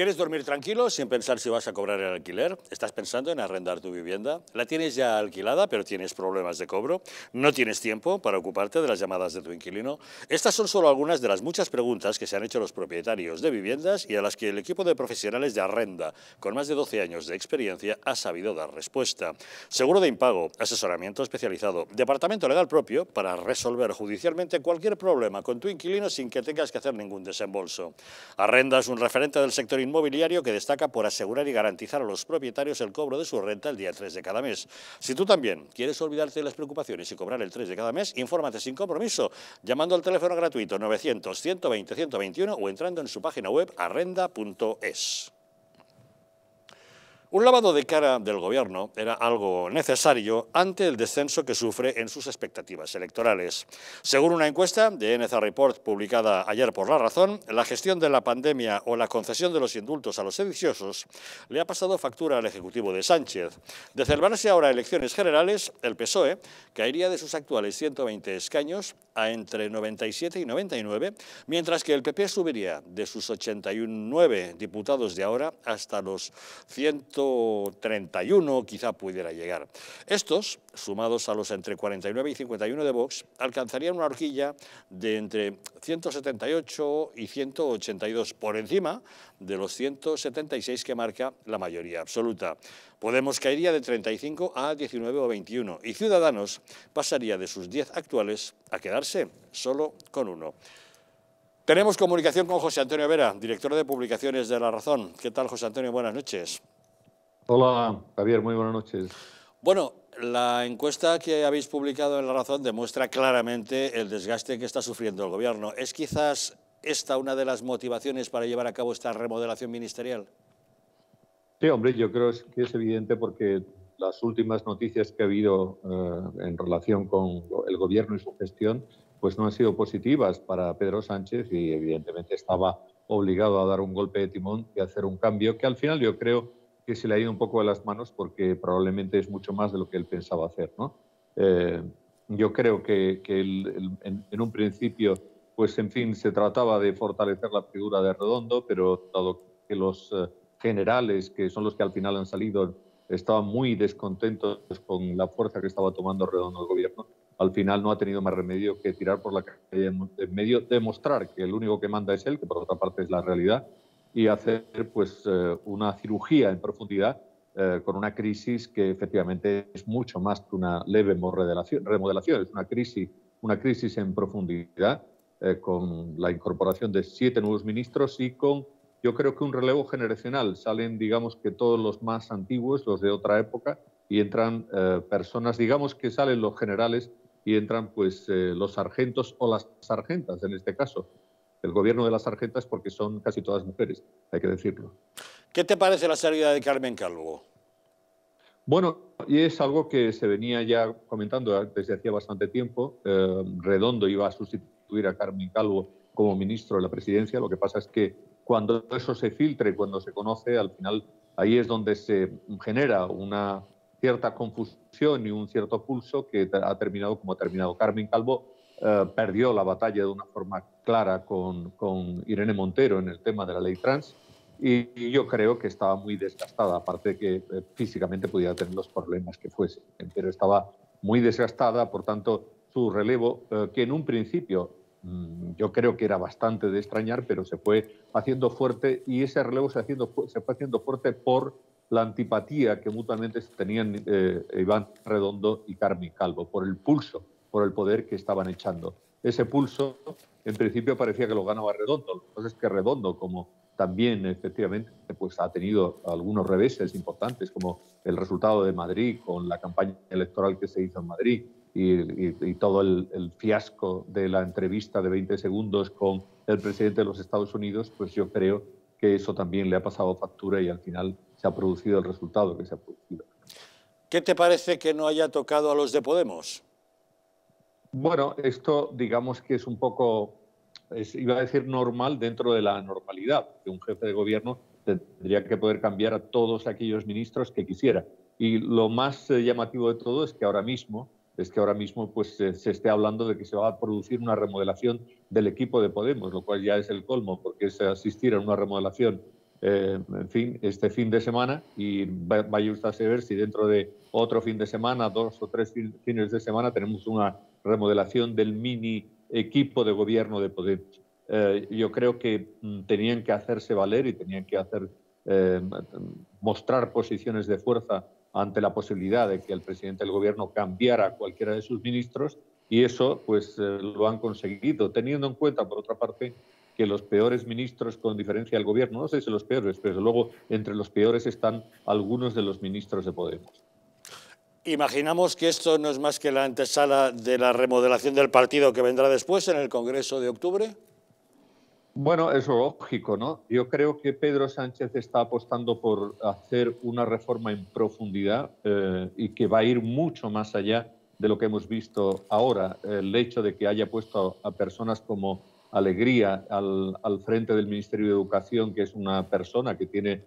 ¿Quieres dormir tranquilo sin pensar si vas a cobrar el alquiler? ¿Estás pensando en arrendar tu vivienda? ¿La tienes ya alquilada pero tienes problemas de cobro? ¿No tienes tiempo para ocuparte de las llamadas de tu inquilino? Estas son solo algunas de las muchas preguntas que se han hecho los propietarios de viviendas y a las que el equipo de profesionales de arrenda, con más de 12 años de experiencia, ha sabido dar respuesta. Seguro de impago, asesoramiento especializado, departamento legal propio para resolver judicialmente cualquier problema con tu inquilino sin que tengas que hacer ningún desembolso. Arrenda es un referente del sector inmobiliario que destaca por asegurar y garantizar a los propietarios el cobro de su renta el día 3 de cada mes. Si tú también quieres olvidarte de las preocupaciones y cobrar el 3 de cada mes, infórmate sin compromiso llamando al teléfono gratuito 900 120 121 o entrando en su página web arrenda.es. Un lavado de cara del gobierno era algo necesario ante el descenso que sufre en sus expectativas electorales. Según una encuesta de NZ Report publicada ayer por La Razón, la gestión de la pandemia o la concesión de los indultos a los sediciosos le ha pasado factura al Ejecutivo de Sánchez. De celebrarse ahora elecciones generales, el PSOE caería de sus actuales 120 escaños a entre 97 y 99, mientras que el PP subiría de sus 89 diputados de ahora hasta los 100 31 quizá pudiera llegar. Estos, sumados a los entre 49 y 51 de Vox, alcanzarían una horquilla de entre 178 y 182, por encima de los 176 que marca la mayoría absoluta. Podemos caería de 35 a 19 o 21 y Ciudadanos pasaría de sus 10 actuales a quedarse solo con uno. Tenemos comunicación con José Antonio Vera, director de publicaciones de La Razón. ¿Qué tal, José Antonio? Buenas noches. Hola, Javier, muy buenas noches. Bueno, la encuesta que habéis publicado en La Razón demuestra claramente el desgaste que está sufriendo el Gobierno. ¿Es quizás esta una de las motivaciones para llevar a cabo esta remodelación ministerial? Sí, hombre, yo creo que es evidente porque las últimas noticias que ha habido eh, en relación con el Gobierno y su gestión pues no han sido positivas para Pedro Sánchez y evidentemente estaba obligado a dar un golpe de timón y hacer un cambio que al final yo creo que se le ha ido un poco de las manos porque probablemente es mucho más de lo que él pensaba hacer. ¿no? Eh, yo creo que, en, un principio, pues en fin, se trataba de fortalecer la figura de Redondo, pero dado que los eh, generales, que son los que al final han salido, estaban muy descontentos con la fuerza que estaba tomando Redondo el gobierno, al final no ha tenido más remedio que tirar por la calle en medio, demostrar que el único que manda es él, que por otra parte es la realidad, y hacer pues, eh, una cirugía en profundidad eh, con una crisis que efectivamente es mucho más que una leve remodelación, es una crisis, una crisis en profundidad eh, con la incorporación de siete nuevos ministros y con, yo creo que un relevo generacional. Salen, digamos que todos los más antiguos, los de otra época, y entran personas, digamos que salen los generales y entran pues los sargentos o las sargentas en este caso el gobierno de las tarjetas porque son casi todas mujeres, hay que decirlo. ¿Qué te parece la salida de Carmen Calvo? Bueno, y es algo que se venía ya comentando desde hacía bastante tiempo. Eh, Redondo iba a sustituir a Carmen Calvo como ministro de la presidencia. Lo que pasa es que cuando eso se filtre, cuando se conoce, al final ahí es donde se genera una cierta confusión y un cierto pulso que ha terminado como ha terminado. Carmen Calvo eh, perdió la batalla de una forma clara con, Irene Montero en el tema de la ley trans y, yo creo que estaba muy desgastada, aparte de que eh, físicamente pudiera tener los problemas que fuese, pero estaba muy desgastada, por tanto su relevo, eh, que en un principio mm, yo creo que era bastante de extrañar, pero se fue haciendo fuerte y ese relevo se, haciendo, se fue haciendo fuerte por la antipatía que mutuamente tenían Iván Redondo y Carmen Calvo, por el pulso por el poder que estaban echando. Ese pulso, en principio, parecía que lo ganaba Redondo. Entonces, que Redondo, como también efectivamente pues, ha tenido algunos reveses importantes, como el resultado de Madrid con la campaña electoral que se hizo en Madrid y, todo el, el, fiasco de la entrevista de 20 segundos con el presidente de los Estados Unidos, pues yo creo que eso también le ha pasado factura y al final se ha producido el resultado que se ha producido. ¿Qué te parece que no haya tocado a los de Podemos? Bueno, esto digamos que es un poco, iba a decir normal dentro de la normalidad, que un jefe de gobierno tendría que poder cambiar a todos aquellos ministros que quisiera. Y lo más eh, llamativo de todo es que ahora mismo, es que ahora mismo pues, se, esté hablando de que se va a producir una remodelación del equipo de Podemos, lo cual ya es el colmo, porque es asistir a una remodelación eh, en fin, este fin de semana y vaya usted a ver si dentro de otro fin de semana, dos o tres fines de semana, tenemos una remodelación del mini equipo de gobierno de Podemos. Eh, yo creo que mm, tenían que hacerse valer y tenían que hacer eh, mostrar posiciones de fuerza ante la posibilidad de que el presidente del gobierno cambiara a cualquiera de sus ministros y eso pues eh, lo han conseguido, teniendo en cuenta, por otra parte, que los peores ministros, con diferencia del gobierno, no sé si los peores, pero luego entre los peores están algunos de los ministros de Podemos. Imaginamos que esto no es más que la antesala de la remodelación del partido que vendrá después en el Congreso de octubre. Bueno, es lógico, ¿no? Yo creo que Pedro Sánchez está apostando por hacer una reforma en profundidad eh, y que va a ir mucho más allá de lo que hemos visto ahora. El hecho de que haya puesto a, personas como Alegría al, frente del Ministerio de Educación, que es una persona que tiene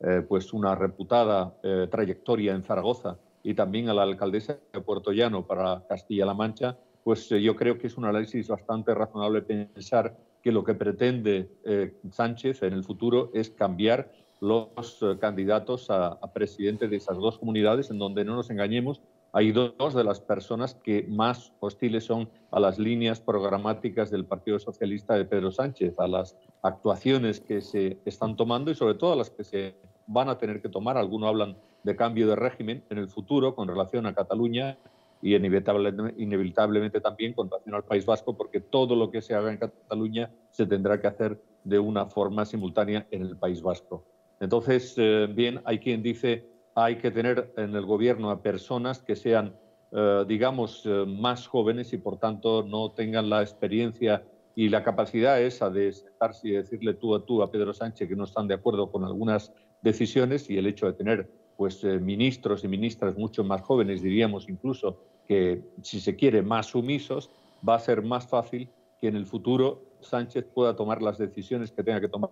eh, pues una reputada eh, trayectoria en Zaragoza, y también a la alcaldesa de Puerto Llano para Castilla-La Mancha, pues eh, yo creo que es un análisis bastante razonable pensar que lo que pretende eh, Sánchez en el futuro es cambiar los eh, candidatos a, presidente de esas dos comunidades, en donde no nos engañemos, hay dos de las personas que más hostiles son a las líneas programáticas del Partido Socialista de Pedro Sánchez, a las actuaciones que se están tomando y sobre todo a las que se van a tener que tomar. Algunos hablan de cambio de régimen en el futuro con relación a Cataluña y inevitablemente también con relación al País Vasco, porque todo lo que se haga en Cataluña se tendrá que hacer de una forma simultánea en el País Vasco. Entonces, eh, bien, hay quien dice hay que tener en el gobierno a personas que sean, eh, digamos, eh, más jóvenes y por tanto no tengan la experiencia y la capacidad esa de sentarse y decirle tú a tú a Pedro Sánchez que no están de acuerdo con algunas decisiones y el hecho de tener pues eh, ministros y ministras mucho más jóvenes, diríamos incluso que si se quiere más sumisos, va a ser más fácil que en el futuro Sánchez pueda tomar las decisiones que tenga que tomar.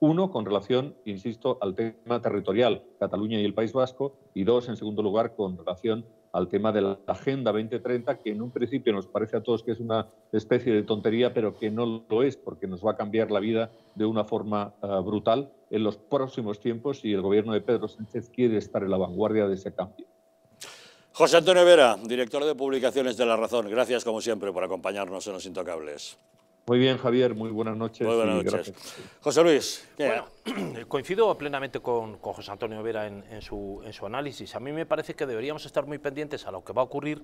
Uno, con relación, insisto, al tema territorial, Cataluña y el País Vasco, y dos, en segundo lugar, con relación al tema de la Agenda 2030, que en un principio nos parece a todos que es una especie de tontería, pero que no lo es, porque nos va a cambiar la vida de una forma eh, brutal en los próximos tiempos y el gobierno de Pedro Sánchez quiere estar en la vanguardia de ese cambio. José Antonio Vera, director de publicaciones de La Razón, gracias como siempre por acompañarnos en Los Intocables. Muy bien, Javier, muy buenas noches. Muy buenas noches. José Luis, ¿qué? Bueno. Eh, coincido plenamente con, José Antonio Vera en, su, análisis. A mí me parece que deberíamos estar muy pendientes a lo que va a ocurrir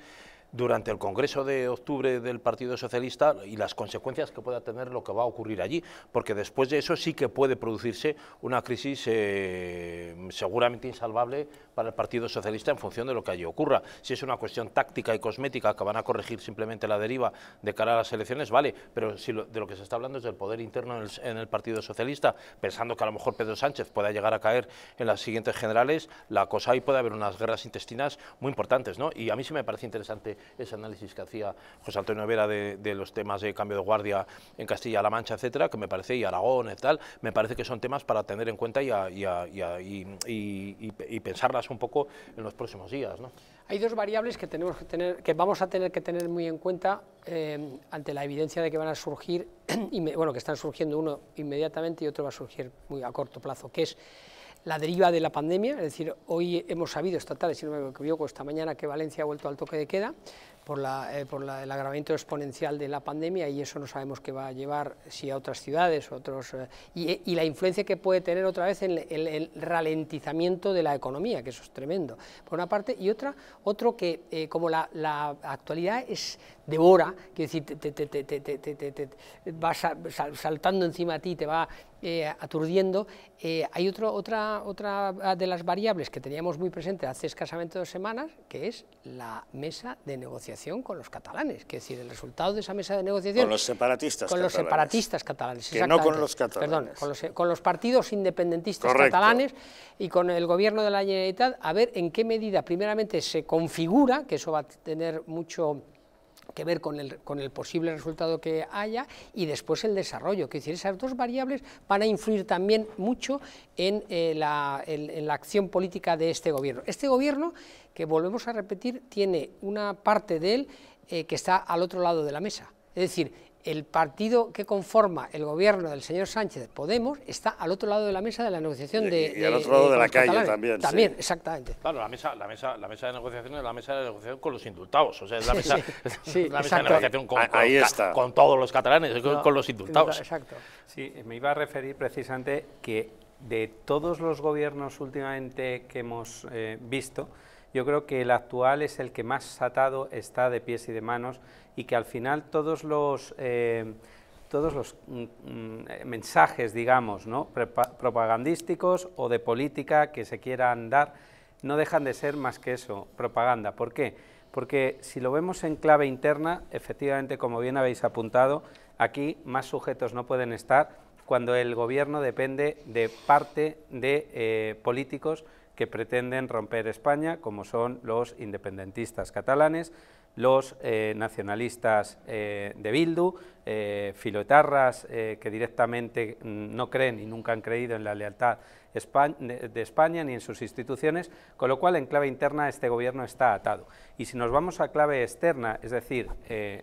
durante el Congreso de octubre del Partido Socialista y las consecuencias que pueda tener lo que va a ocurrir allí, porque después de eso sí que puede producirse una crisis eh, seguramente insalvable para el Partido Socialista en función de lo que allí ocurra. Si es una cuestión táctica y cosmética que van a corregir simplemente la deriva de cara a las elecciones, vale, pero si de lo que se está hablando es del poder interno en el, Partido Socialista, pensando que a a lo mejor Pedro Sánchez pueda llegar a caer en las siguientes generales, la cosa ahí puede haber unas guerras intestinas muy importantes, ¿no? Y a mí sí me parece interesante ese análisis que hacía José Antonio Vera de, los temas de cambio de guardia en Castilla-La Mancha, etcétera, que me parece, y Aragón, y tal, me parece que son temas para tener en cuenta y, pensarlas un poco en los próximos días, hay dos variables que, tenemos que, tener, que vamos a tener que tener muy en cuenta eh, ante la evidencia de que van a surgir, bueno, que están surgiendo uno inmediatamente y otro va a surgir muy a corto plazo, que es la deriva de la pandemia, es decir, hoy hemos sabido esta tarde, si no me equivoco, esta mañana que Valencia ha vuelto al toque de queda, por, la, eh, por el agravamiento exponencial de la pandemia y eso no sabemos qué va a llevar si a otras ciudades, otros eh, y, la influencia que puede tener otra vez en el, ralentizamiento de la economía, que eso es tremendo, por una parte, y otra, otro que eh, como la, la, actualidad es devora, que decir, te, te, te, te va saltando encima a ti, te va aturdiendo, hay otro, otra, otra de las variables que teníamos muy presente hace escasamente dos semanas, que es la mesa de negociación con los catalanes, que es decir, el resultado de esa mesa de negociación... Con los separatistas catalanes. los separatistas Que no con los catalanes. Perdón, con los, partidos independentistas catalanes y con el gobierno de la Generalitat, a ver en qué medida primeramente se configura, que eso va a tener mucho que ver con el, con el, posible resultado que haya y después el desarrollo. Que decir, esas dos variables van a influir también mucho en, eh, la, la acción política de este gobierno. Este gobierno, que volvemos a repetir, tiene una parte de él eh, que está al otro lado de la mesa. Es decir, el partido que conforma el gobierno del señor Sánchez, Podemos, está al otro lado de la mesa de la negociación y, de... Y, al otro lado de, la calle también. También, exactamente. Claro, la mesa, la, mesa, la mesa de negociación es la mesa de negociación con los indultados, o sea, es la mesa, sí, la mesa de negociación con, todos los catalanes, con los indultados. Sí, me iba a referir precisamente que de todos los gobiernos últimamente que hemos eh, visto, yo creo que el actual es el que más atado está de pies y de manos y que al final todos los, eh, todos los mm, mm, mensajes, digamos, ¿no? propagandísticos o de política que se quieran dar, no dejan de ser más que eso, propaganda. ¿Por qué? Porque si lo vemos en clave interna, efectivamente, como bien habéis apuntado, aquí más sujetos no pueden estar cuando el gobierno depende de parte de eh, políticos que pretenden romper España, como son los independentistas catalanes, los eh, nacionalistas eh, de Bildu, eh, filotarras que directamente mm, no creen y nunca han creído en la lealtad de España ni en sus instituciones, con lo cual en clave interna este gobierno está atado. Y si nos vamos a clave externa, es decir,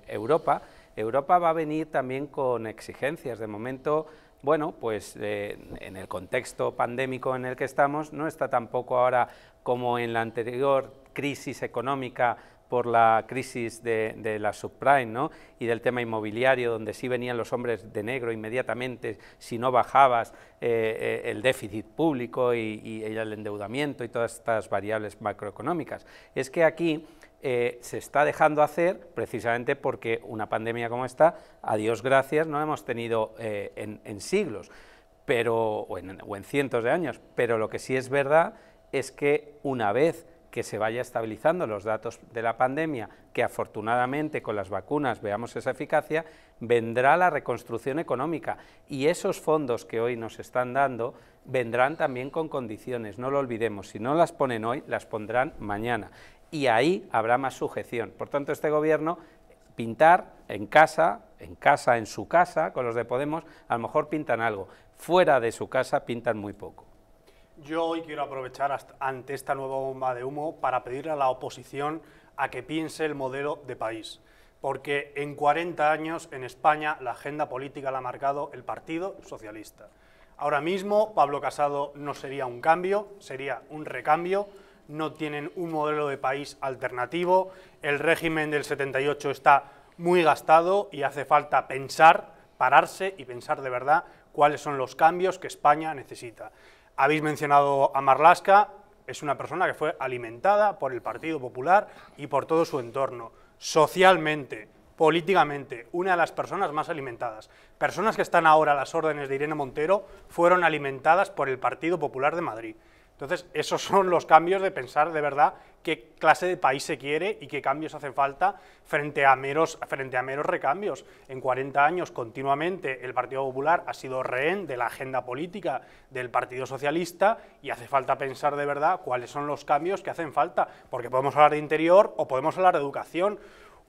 Europa, Europa va a venir también con exigencias. De momento bueno, pues eh, en el contexto pandémico en el que estamos, no está tampoco ahora como en la anterior crisis económica por la crisis de, la subprime ¿no? y del tema inmobiliario, donde sí venían los hombres de negro inmediatamente, si no bajabas eh, eh, el déficit público y, y el endeudamiento y todas estas variables macroeconómicas. Es que aquí eh, se está dejando hacer precisamente porque una pandemia como esta, a Dios gracias, no la hemos tenido eh, en, siglos pero, o en, o en cientos de años, pero lo que sí es verdad es que una vez que se vaya estabilizando los datos de la pandemia, que afortunadamente con las vacunas veamos esa eficacia, vendrá la reconstrucción económica y esos fondos que hoy nos están dando vendrán también con condiciones, no lo olvidemos, si no las ponen hoy, las pondrán mañana y ahí habrá más sujeción. Por tanto, este gobierno pintar en casa, en casa, en su casa, con los de Podemos, a lo mejor pintan algo. Fuera de su casa pintan muy poco. Yo hoy quiero aprovechar ante esta nueva bomba de humo para pedirle a la oposición a que piense el modelo de país. Porque en 40 años en España la agenda política la ha marcado el Partido Socialista. Ahora mismo Pablo Casado no sería un cambio, sería un recambio no tienen un modelo de país alternativo, el régimen del 78 está muy gastado y hace falta pensar, pararse y pensar de verdad cuáles son los cambios que España necesita. Habéis mencionado a Marlasca. es una persona que fue alimentada por el Partido Popular y por todo su entorno, socialmente, políticamente, una de las personas más alimentadas. Personas que están ahora a las órdenes de Irene Montero fueron alimentadas por el Partido Popular de Madrid. Entonces, esos son los cambios de pensar de verdad qué clase de país se quiere y qué cambios hacen falta frente a meros, frente a recambios. En 40 años, continuamente, el Partido Popular ha sido rehén de la agenda política del Partido Socialista y hace falta pensar de verdad cuáles son los cambios que hacen falta, porque podemos hablar de interior o podemos hablar de educación,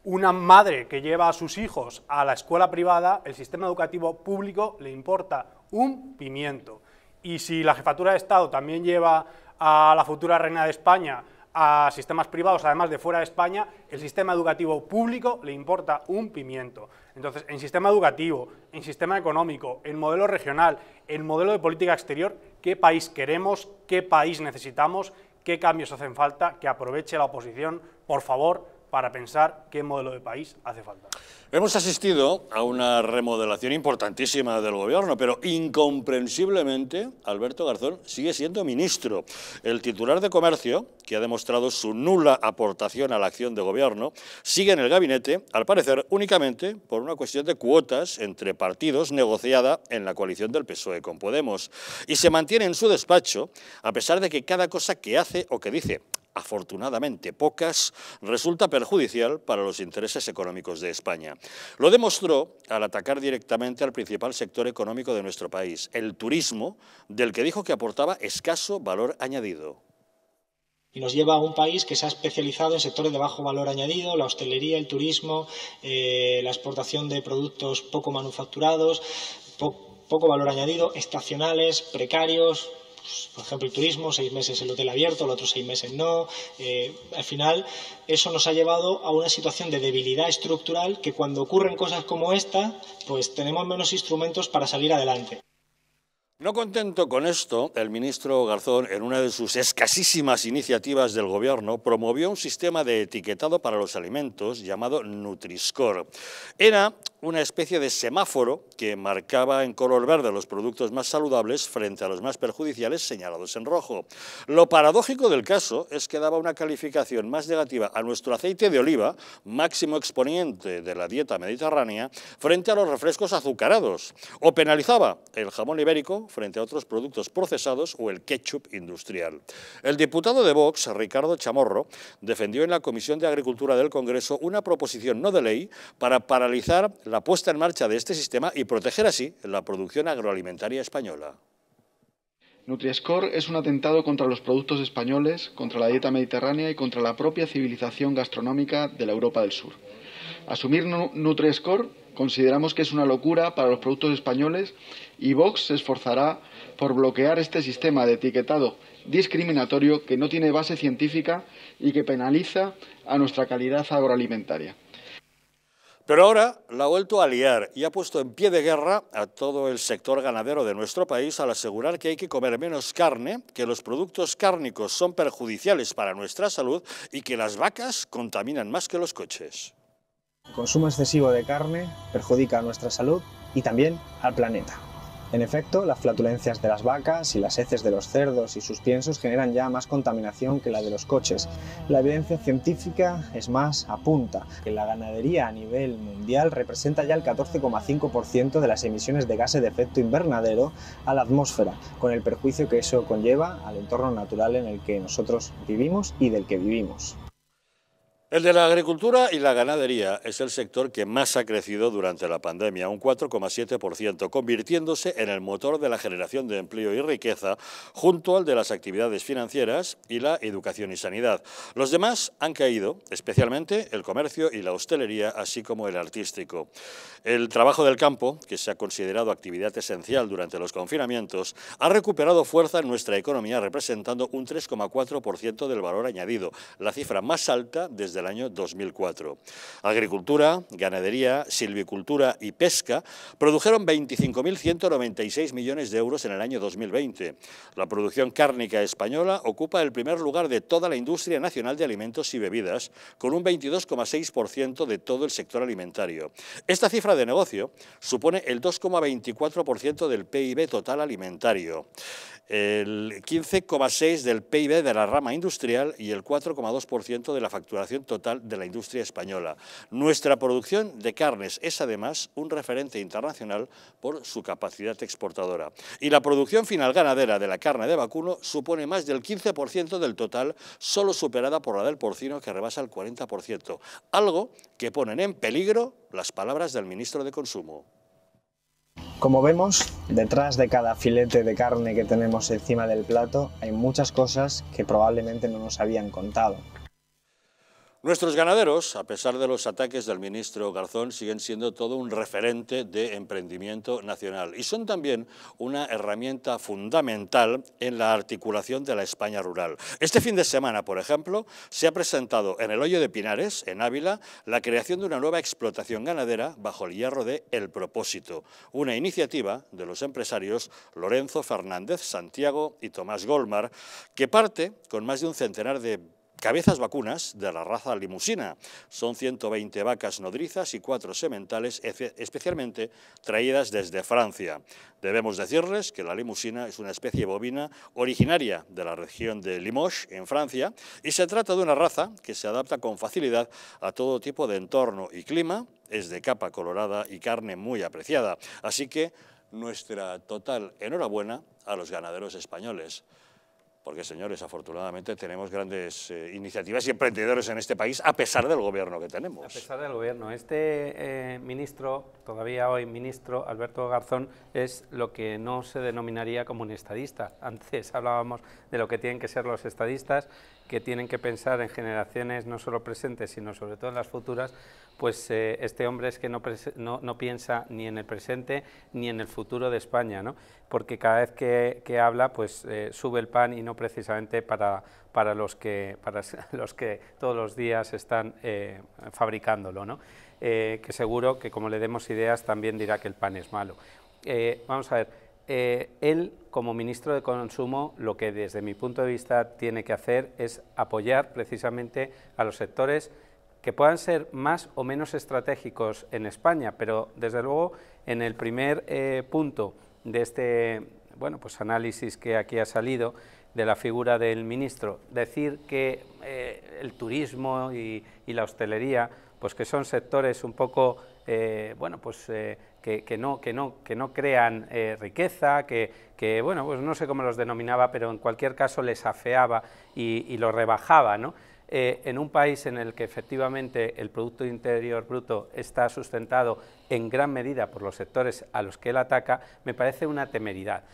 una madre que lleva a sus hijos a la escuela privada, el sistema educativo público le importa un pimiento. Y si la jefatura de Estado también lleva a la futura reina de España a sistemas privados, además de fuera de España, el sistema educativo público le importa un pimiento. Entonces, en sistema educativo, en sistema económico, en modelo regional, en modelo de política exterior, qué país queremos, qué país necesitamos, qué cambios hacen falta, que aproveche la oposición, por favor, para pensar qué modelo de país hace falta. Hemos asistido a una remodelación importantísima del gobierno, pero incomprensiblemente Alberto Garzón sigue siendo ministro. El titular de Comercio, que ha demostrado su nula aportación a la acción de gobierno, sigue en el gabinete, al parecer únicamente por una cuestión de cuotas entre partidos negociada en la coalición del PSOE con Podemos, y se mantiene en su despacho a pesar de que cada cosa que hace o que dice afortunadamente pocas, resulta perjudicial para los intereses económicos de España. Lo demostró al atacar directamente al principal sector económico de nuestro país, el turismo, del que dijo que aportaba escaso valor añadido y nos lleva a un país que se ha especializado en sectores de bajo valor añadido, la hostelería, el turismo, eh, la exportación de productos poco manufacturados, poco valor añadido, estacionales, precarios, por ejemplo, el turismo, seis meses el hotel abierto, los otros seis meses no. Eh, al final, eso nos ha llevado a una situación de debilidad estructural que cuando ocurren cosas como esta, pues tenemos menos instrumentos para salir adelante. No contento con esto, el ministro Garzón, en una de sus escasísimas iniciativas del Gobierno, promovió un sistema de etiquetado para los alimentos llamado Nutriscore. Era una especie de semáforo que marcaba en color verde los productos más saludables frente a los más perjudiciales señalados en rojo. Lo paradójico del caso es que daba una calificación más negativa a nuestro aceite de oliva, máximo exponente de la dieta mediterránea, frente a los refrescos azucarados, o penalizaba el jamón ibérico frente a otros productos procesados o el ketchup industrial. El diputado de Vox, Ricardo Chamorro, defendió en la Comisión de Agricultura del Congreso una proposición no de ley para paralizar la puesta en marcha de este sistema y proteger así la producción agroalimentaria española. nutri es un atentado contra los productos españoles, contra la dieta mediterránea y contra la propia civilización gastronómica de la Europa del Sur. Asumir Nutri-Score consideramos que es una locura para los productos españoles y Vox se esforzará por bloquear este sistema de etiquetado discriminatorio que no tiene base científica y que penaliza a nuestra calidad agroalimentaria. Pero ahora la ha vuelto a liar y ha puesto en pie de guerra a todo el sector ganadero de nuestro país al asegurar que hay que comer menos carne, que los productos cárnicos son perjudiciales para nuestra salud y que las vacas contaminan más que los coches. El consumo excesivo de carne perjudica a nuestra salud y también al planeta. En efecto, las flatulencias de las vacas y las heces de los cerdos y sus piensos generan ya más contaminación que la de los coches. La evidencia científica es más apunta que la ganadería a nivel mundial representa ya el 14,5% de las emisiones de gases de efecto invernadero a la atmósfera, con el perjuicio que eso conlleva al entorno natural en el que nosotros vivimos y del que vivimos. El de la agricultura y la ganadería es el sector que más ha crecido durante la pandemia, un 4,7%, convirtiéndose en el motor de la generación de empleo y riqueza, junto al de las actividades financieras y la educación y sanidad. Los demás han caído, especialmente el comercio y la hostelería, así como el artístico. El trabajo del campo, que se ha considerado actividad esencial durante los confinamientos, ha recuperado fuerza en nuestra economía, representando un 3,4% del valor añadido, la cifra más alta desde del el año 2004. Agricultura, ganadería, silvicultura y pesca produjeron 25.196 millones de euros en el año 2020. La producción cárnica española ocupa el primer lugar de toda la industria nacional de alimentos y bebidas, con un 22,6% de todo el sector alimentario. Esta cifra de negocio supone el 2,24% del PIB total alimentario el 15,6% del PIB de la rama industrial y el 4,2% de la facturación total de la industria española. Nuestra producción de carnes es además un referente internacional por su capacidad exportadora. Y la producción final ganadera de la carne de vacuno supone más del 15% del total, solo superada por la del porcino que rebasa el 40%, algo que ponen en peligro las palabras del ministro de Consumo. Como vemos, detrás de cada filete de carne que tenemos encima del plato hay muchas cosas que probablemente no nos habían contado. Nuestros ganaderos, a pesar de los ataques del ministro Garzón, siguen siendo todo un referente de emprendimiento nacional y son también una herramienta fundamental en la articulación de la España rural. Este fin de semana, por ejemplo, se ha presentado en el Hoyo de Pinares, en Ávila, la creación de una nueva explotación ganadera bajo el hierro de El Propósito, una iniciativa de los empresarios Lorenzo Fernández Santiago y Tomás Golmar, que parte con más de un centenar de cabezas vacunas de la raza limusina. Son 120 vacas nodrizas y cuatro sementales especialmente traídas desde Francia. Debemos decirles que la limusina es una especie bovina originaria de la región de Limoges, en Francia, y se trata de una raza que se adapta con facilidad a todo tipo de entorno y clima, es de capa colorada y carne muy apreciada. Así que nuestra total enhorabuena a los ganaderos españoles porque señores, afortunadamente tenemos grandes eh, iniciativas y emprendedores en este país a pesar del gobierno que tenemos. A pesar del gobierno. Este eh, ministro, todavía hoy ministro, Alberto Garzón, es lo que no se denominaría como un estadista. Antes hablábamos de lo que tienen que ser los estadistas que tienen que pensar en generaciones no solo presentes, sino sobre todo en las futuras, pues eh, este hombre es que no, no, piensa ni en el presente ni en el futuro de España, ¿no? porque cada vez que, que habla pues eh, sube el pan y no precisamente para, para, los, que, para los que todos los días están eh, fabricándolo, ¿no? que seguro que como le demos ideas también dirá que el pan es malo. vamos a ver, eh, él, como ministro de Consumo, lo que desde mi punto de vista tiene que hacer es apoyar precisamente a los sectores que puedan ser más o menos estratégicos en España, pero desde luego en el primer eh, punto de este bueno, pues análisis que aquí ha salido de la figura del ministro, decir que eh, el turismo y, y la hostelería, pues que son sectores un poco eh, bueno, pues, eh, que, no, crean eh, riqueza, que, bueno, pues no sé cómo los denominaba, pero en cualquier caso les afeaba y, y lo rebajaba, en un país en el que efectivamente el Producto Interior Bruto está sustentado en gran medida por los sectores a los que él ataca, me parece una temeridad.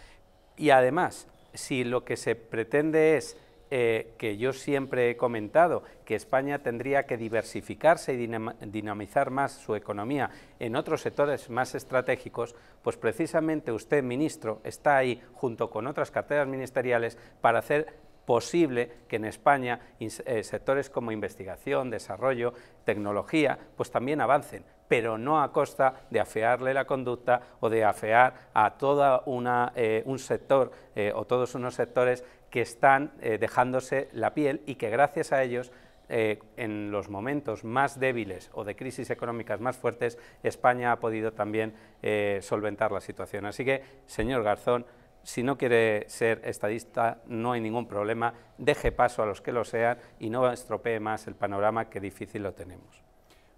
Y además, si lo que se pretende es eh, que yo siempre he comentado, que España tendría que diversificarse y dinamizar más su economía en otros sectores más estratégicos, pues precisamente usted, ministro, está ahí junto con otras carteras ministeriales para hacer posible que en España eh, sectores como investigación, desarrollo, tecnología, pues también avancen, pero no a costa de afearle la conducta o de afear a todo una eh, un sector o todos unos sectores que están eh, dejándose la piel y que gracias a ellos eh, en los momentos más débiles o de crisis económicas más fuertes, España ha podido también eh, solventar la situación. Así que, señor Garzón, si no quiere ser estadista, no hay ningún problema, deje paso a los que lo sean y no estropee más el panorama que difícil lo tenemos.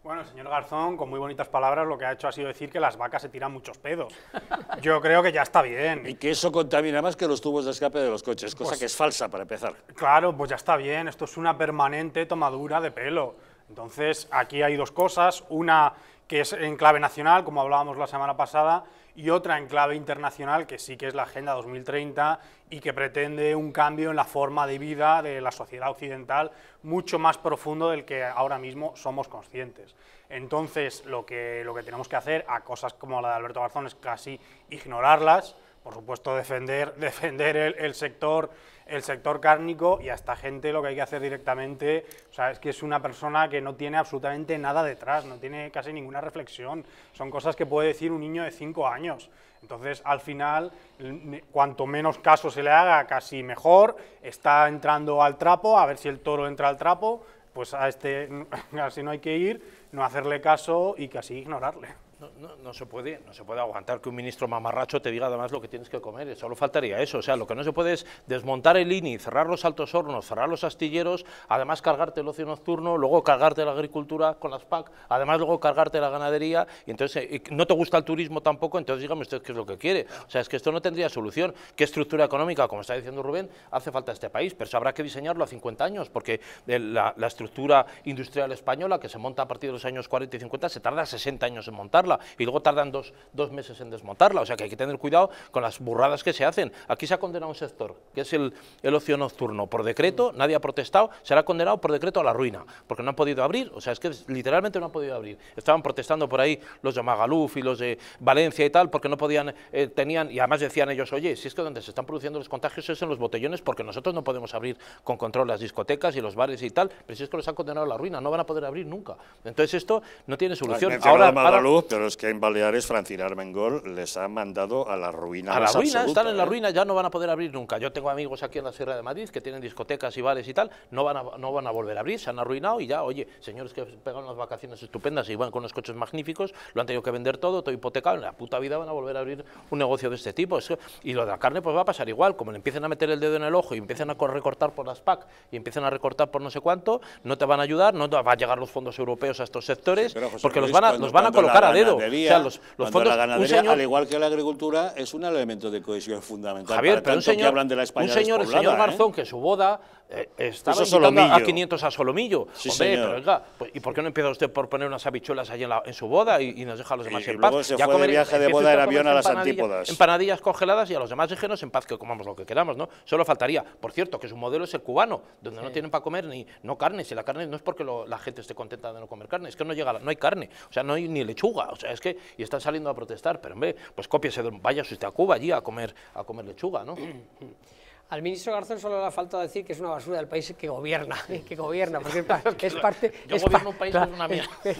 Bueno, señor Garzón, con muy bonitas palabras, lo que ha hecho ha sido decir que las vacas se tiran muchos pedos. Yo creo que ya está bien. Y que eso contamina más que los tubos de escape de los coches, cosa pues que es falsa para empezar. Claro, pues ya está bien. Esto es una permanente tomadura de pelo. Entonces, aquí hay dos cosas. Una que es en clave nacional, como hablábamos la semana pasada, y otra en clave internacional que sí que es la Agenda 2030 y que pretende un cambio en la forma de vida de la sociedad occidental mucho más profundo del que ahora mismo somos conscientes. Entonces, lo que, lo que tenemos que hacer a cosas como la de Alberto Garzón es casi ignorarlas, por supuesto defender, defender el, el sector el sector cárnico y a esta gente lo que hay que hacer directamente, o es que es una persona que no tiene absolutamente nada detrás, no tiene casi ninguna reflexión, son cosas que puede decir un niño de 5 años. Entonces, al final, mm, cuanto menos caso se le haga, casi mejor, está entrando al trapo, a ver si el toro entra al trapo, pues a este casi no hay que ir, no hacerle caso y casi ignorarle. No, se puede, no se puede aguantar que un ministro mamarracho te diga además lo que tienes que comer, solo faltaría eso. O sea, lo que no se puede es desmontar el INI, cerrar los altos hornos, cerrar los astilleros, además cargarte el ocio nocturno, luego cargarte la agricultura con las PAC, además luego cargarte la ganadería, y entonces eh, no te gusta el turismo tampoco, entonces dígame usted qué es lo que quiere. O sea, es que esto no tendría solución. ¿Qué estructura económica, como está diciendo Rubén, hace falta este país? Pero habrá que diseñarlo a 50 años, porque la, estructura industrial española que se monta a partir de los años 40 y 50 se tarda 60 años en montar, y luego tardan dos, meses en desmontarla. O sea que hay que tener cuidado con las burradas que se hacen. Aquí se ha condenado un sector, que es el, ocio nocturno. Por decreto, nadie ha protestado, será condenado por decreto a la ruina, porque no han podido abrir, o sea, es que literalmente no han podido abrir. Estaban protestando por ahí los de Magaluf y los de Valencia y tal, porque no podían, eh, tenían, y además decían ellos, oye, si es que donde se están produciendo los contagios es en los botellones, porque nosotros no podemos abrir con control las discotecas y los bares y tal, pero si es que los han condenado a la ruina, no van a poder abrir nunca. Entonces esto no tiene solución. Ahora, ahora, los que en Baleares, Francina Armengol, les ha mandado a la ruina. A la ruina, están en la ¿eh? ruina, ya no van a poder abrir nunca. Yo tengo amigos aquí en la Sierra de Madrid que tienen discotecas y bares y tal, no van a, no van a volver a abrir, se han arruinado y ya, oye, señores que pegan unas vacaciones estupendas y van con unos coches magníficos, lo han tenido que vender todo, todo hipotecado, en la puta vida van a volver a abrir un negocio de este tipo. y lo de la carne pues va a pasar igual, como le empiecen a meter el dedo en el ojo y empiecen a recortar por las PAC y empiecen a recortar por no sé cuánto, no te van a ayudar, no van va a llegar los fondos europeos a estos sectores, porque los van a, los van a colocar a o sea, los, los fondos, la ganadería, señor, al igual que la agricultura, es un elemento de cohesión fundamental. Javier, Para pero tanto un señor, que hablan de la un señor, el señor Marzón, ¿eh? que su boda eh, a 500 a Solomillo. Pues, ¿y por qué no empieza usted por poner unas habichuelas ahí en, su boda y, nos deja a los demás en paz? ya fue viaje de boda en avión a las antípodas. Empanadillas congeladas y a los demás déjenos en paz que comamos lo que queramos, ¿no? Solo faltaría, por cierto, que su modelo es el cubano, donde no tienen para comer ni no carne. Si la carne no es porque la gente esté contenta de no comer carne, es que no llega, no hay carne, o sea, no hay ni lechuga, o sea, es que y están saliendo a protestar, pero hombre, pues cópiese, vaya usted a Cuba allí a comer a comer lechuga, ¿no? Al ministro Garzón solo le falta decir que es una basura del país que gobierna, que gobierna, porque es, parte... Yo gobierno un país Es,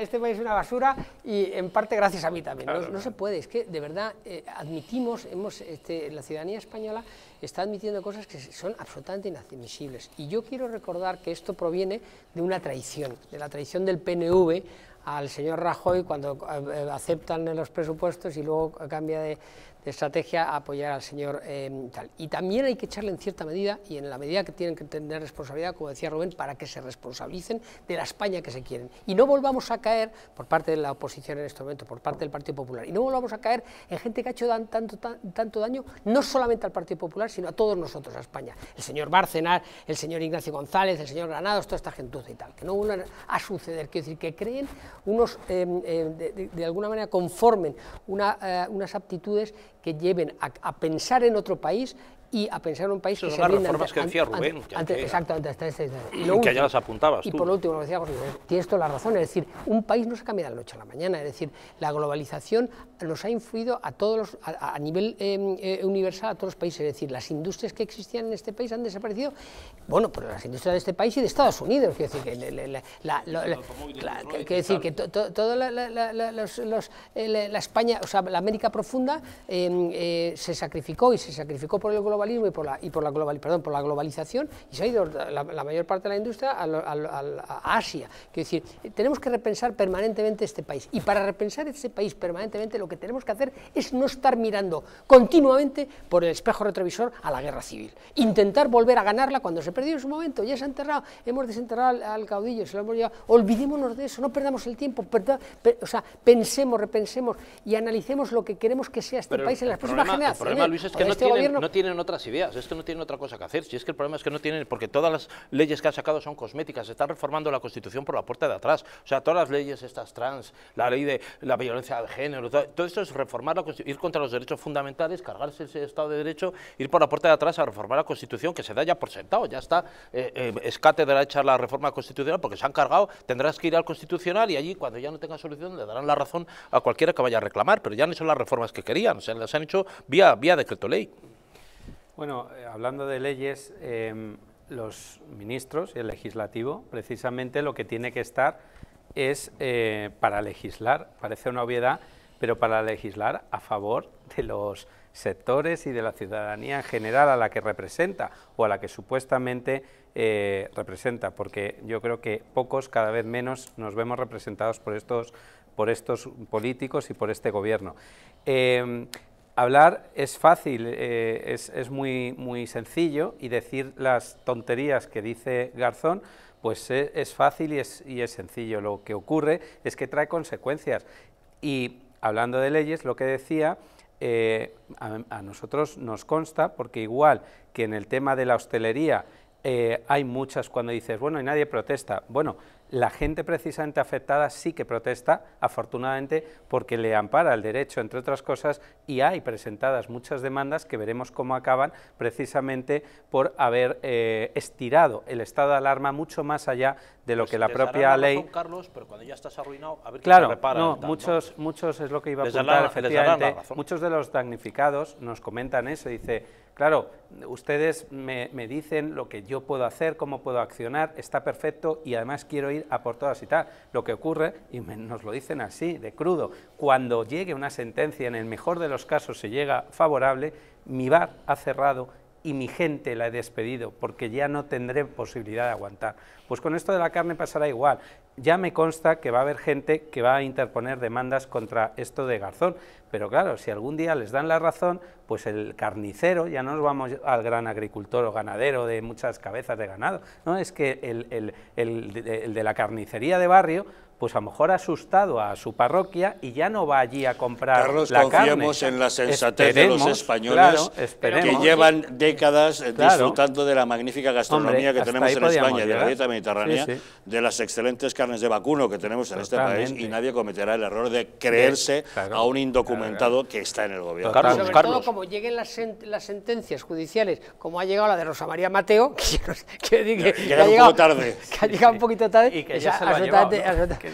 este país es una basura y en parte gracias a mí también. no, se puede, es que de verdad eh, admitimos, hemos, este, la ciudadanía española está admitiendo cosas que son absolutamente inadmisibles. Y yo quiero recordar que esto proviene de una traición, de la traición del PNV al señor Rajoy cuando eh, eh, aceptan los presupuestos y luego cambia de, de estrategia, a apoyar al señor em, tal. Y también hay que echarle en cierta medida, y en la medida que tienen que tener responsabilidad, como decía Rubén, para que se responsabilicen de la España que se quieren. Y no volvamos a caer, por parte de la oposición en este momento, por parte del Partido Popular, y no volvamos a caer en gente que ha hecho tanto, tanto daño, no solamente al Partido Popular, sino a todos nosotros, a España. El señor Bárcenas, el señor Ignacio González, el señor Granados, toda esta gentuza y tal, que no vuelvan a suceder. Quiero decir, que creen unos, em, em, de, alguna manera, conformen eh, unas aptitudes que lleven a, pensar en otro país y a pensar en un país que son las reformas que decía Rubén. antes Y, lo que ya las apuntabas. Y por último, lo decía José, tienes toda la razón. Es decir, un país no se cambia de la noche a la mañana. Es decir, la globalización nos ha influido a todos a, nivel em, eh, universal a todos los países. Es decir, las industrias que existían en este país han desaparecido. Bueno, pero las industrias de este país y de Estados Unidos. Quiero decir, que, la, la, que, decir, que toda los, eh, la, España, o sea, la América profunda em, eh, se sacrificó y se sacrificó por el global, y por la, y por la, por la globalización y se ha ido la, mayor parte de la industria a, Asia. Quiero decir, tenemos que repensar permanentemente este país. Y para repensar este país permanentemente lo que tenemos que hacer es no estar mirando continuamente por el espejo retrovisor a la guerra civil. Intentar volver a ganarla cuando se perdió en su momento, ya se ha enterrado, hemos desenterrado al, caudillo, se lo hemos llevado. Olvidémonos de eso, no perdamos el tiempo, o sea, pensemos, repensemos y analicemos lo que queremos que sea este país en las próximas generaciones. El problema, Luis, es que este no tienen otra ideas, es que no tienen otra cosa que hacer, si es que el problema es que no tienen, porque todas las leyes que han sacado son cosméticas, se están reformando la Constitución por la puerta de atrás, o sea, todas las leyes estas trans, la ley de la violencia de género, todo, esto es reformar la Constitución, ir contra los derechos fundamentales, cargarse ese Estado de Derecho, ir por la puerta de atrás a reformar la Constitución, que se da ya por sentado, ya está, eh, eh, escate de la hecha la reforma constitucional, porque se han cargado, tendrás que ir al Constitucional y allí cuando ya no tenga solución le darán la razón a cualquiera que vaya a reclamar, pero ya no son las reformas que querían, se las han hecho vía, vía decreto ley. Bueno, eh, hablando de leyes, em, los ministros y el legislativo, precisamente lo que tiene que estar es eh, para legislar, parece una obviedad, pero para legislar a favor de los sectores y de la ciudadanía en general a la que representa o a la que supuestamente eh, representa, porque yo creo que pocos, cada vez menos, nos vemos representados por estos, por estos políticos y por este gobierno. Em, hablar es fácil, eh, es, muy, muy sencillo y decir las tonterías que dice Garzón, pues eh, es, fácil y es, y es sencillo. Lo que ocurre es que trae consecuencias. Y hablando de leyes, lo que decía, eh, a, nosotros nos consta, porque igual que en el tema de la hostelería hay muchas cuando dices, bueno, y nadie protesta. Bueno, la gente precisamente afectada sí que protesta, afortunadamente, porque le ampara el derecho, entre otras cosas, y hay presentadas muchas demandas que veremos cómo acaban precisamente por haber eh, estirado el estado de alarma mucho más allá de lo que la propia ley... claro, muchos, muchos es lo que iba a Muchos de los damnificados nos comentan eso, dice Claro, ustedes me, dicen lo que yo puedo hacer, cómo puedo accionar, está perfecto y además quiero ir a por todas y tal. Lo que ocurre, y nos lo dicen así, de crudo, cuando llegue una sentencia, en el mejor de los casos se llega favorable, mi bar ha cerrado y mi gente la he despedido porque ya no tendré posibilidad de aguantar. Pues con esto de la carne pasará igual. Ya me consta que va a haber gente que va a interponer demandas contra esto de Garzón, pero claro, si algún día les dan la razón, pues el carnicero, ya no nos vamos al gran agricultor o ganadero de muchas cabezas de ganado, no es que el, el de la carnicería de barrio pues a lo mejor ha asustado a su parroquia y ya no va allí a comprar Carlos, la carne. confiemos en la sensatez de los españoles que llevan décadas disfrutando de la magnífica gastronomía que tenemos en España, de la dieta mediterránea, de las excelentes carnes de vacuno que tenemos en este país y nadie cometerá el error de creerse a un indocumentado que está en el gobierno. Carlos, Sobre como lleguen las, sentencias judiciales, como ha llegado la de Rosa María Mateo, que, ha llegado un tarde. Que ha llegado un poquito tarde y que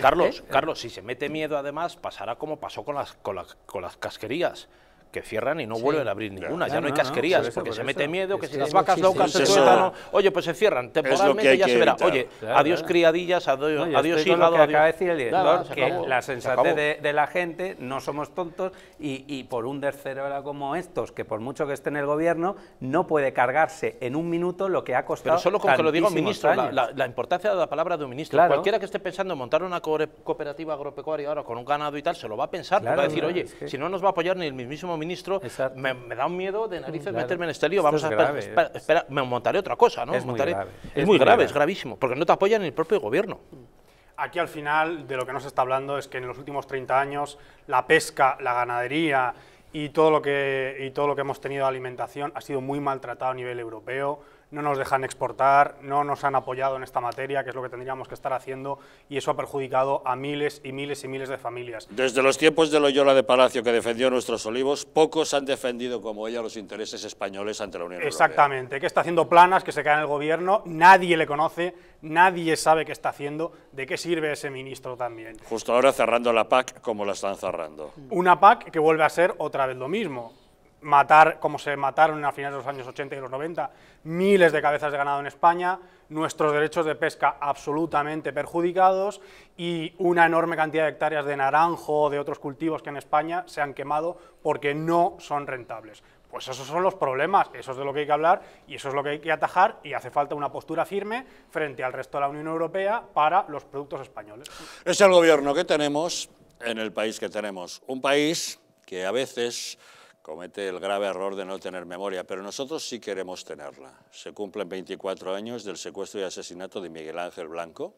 Carlos, ¿Eh? Carlos, si se mete miedo además, pasará como pasó con las, con con las casquerías que cierran y no vuelven a abrir ninguna. ya no, hay casquerías porque se mete miedo, que si las vacas locas se sueltan, oye, pues se cierran temporalmente ya se verá. Oye, adiós criadillas, adiós, adiós hígado. Que acaba de decir el director, que la sensatez de, la gente, no somos tontos y, por un era como estos, que por mucho que esté en el gobierno, no puede cargarse en un minuto lo que ha costado. Pero solo con que lo digo, ministro, la, importancia de la palabra de un ministro. Cualquiera que esté pensando en montar una cooperativa agropecuaria ahora con un ganado y tal, se lo va a pensar, va a decir, oye, si no nos va a apoyar ni el mismísimo ministro, me, da un miedo de narices meterme en este lío. Vamos a esperar. Eh. espera, me montaré otra cosa, ¿no? Es muy grave, es, gravísimo, porque no te apoyan el propio gobierno. Aquí al final de lo que nos está hablando es que en los últimos 30 años la pesca, la ganadería y todo lo que, y todo lo que hemos tenido de alimentación ha sido muy maltratado a nivel europeo no nos dejan exportar, no nos han apoyado en esta materia, que es lo que tendríamos que estar haciendo, y eso ha perjudicado a miles y miles y miles de familias. Desde los tiempos de Loyola de Palacio, que defendió nuestros olivos, pocos han defendido como ella los intereses españoles ante la Unión Europea. Exactamente, que está haciendo planas, que se cae en el gobierno, nadie le conoce, nadie sabe qué está haciendo, de qué sirve ese ministro también. Justo ahora cerrando la PAC como la están cerrando. Una PAC que vuelve a ser otra vez lo mismo, matar, como se mataron a finales de los años 80 y los 90, miles de cabezas de ganado en España, nuestros derechos de pesca absolutamente perjudicados y una enorme cantidad de hectáreas de naranjo o de otros cultivos que en España se han quemado porque no son rentables. Pues esos son los problemas, eso es de lo que hay que hablar y eso es lo que hay que atajar y hace falta una postura firme frente al resto de la Unión Europea para los productos españoles. Es el gobierno que tenemos en el país que tenemos, un país que a veces comete el grave error de no tener memoria, pero nosotros sí queremos tenerla. Se cumplen 24 años del secuestro y asesinato de Miguel Ángel Blanco.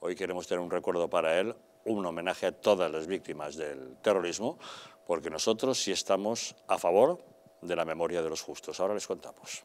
Hoy queremos tener un recuerdo para él, un homenaje a todas las víctimas del terrorismo, porque nosotros sí estamos a favor de la memoria de los justos. Ahora les contamos.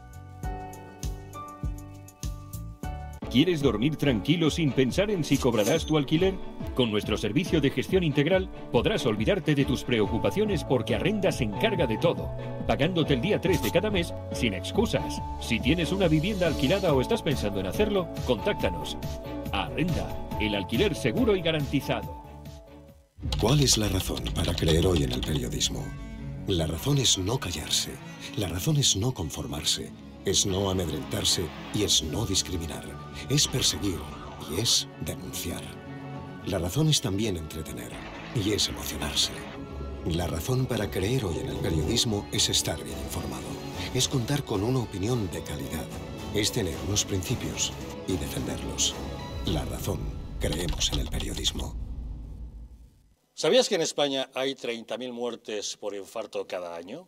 ¿Quieres dormir tranquilo sin pensar en si cobrarás tu alquiler? Con nuestro servicio de gestión integral podrás olvidarte de tus preocupaciones porque Arrenda se encarga de todo, pagándote el día 3 de cada mes sin excusas. Si tienes una vivienda alquilada o estás pensando en hacerlo, contáctanos. Arrenda, el alquiler seguro y garantizado. ¿Cuál es la razón para creer hoy en el periodismo? La razón es no callarse, la razón es no conformarse, es no amedrentarse y es no discriminar es perseguir y es denunciar. La razón es también entretener y es emocionarse. La razón para creer hoy en el periodismo es estar bien informado, es contar con una opinión de calidad, es tener unos principios y defenderlos. La razón, creemos en el periodismo. ¿Sabías que en España hay 30.000 muertes por infarto cada año?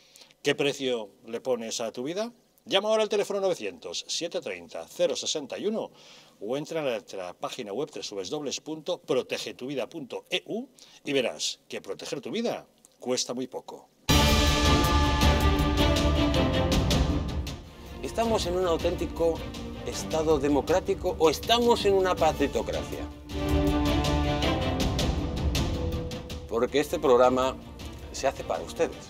¿Qué precio le pones a tu vida? Llama ahora al teléfono 900-730-061 o entra a nuestra página web www.protegetuvida.eu y verás que proteger tu vida cuesta muy poco. ¿Estamos en un auténtico Estado democrático o estamos en una patritocracia? Porque este programa se hace para ustedes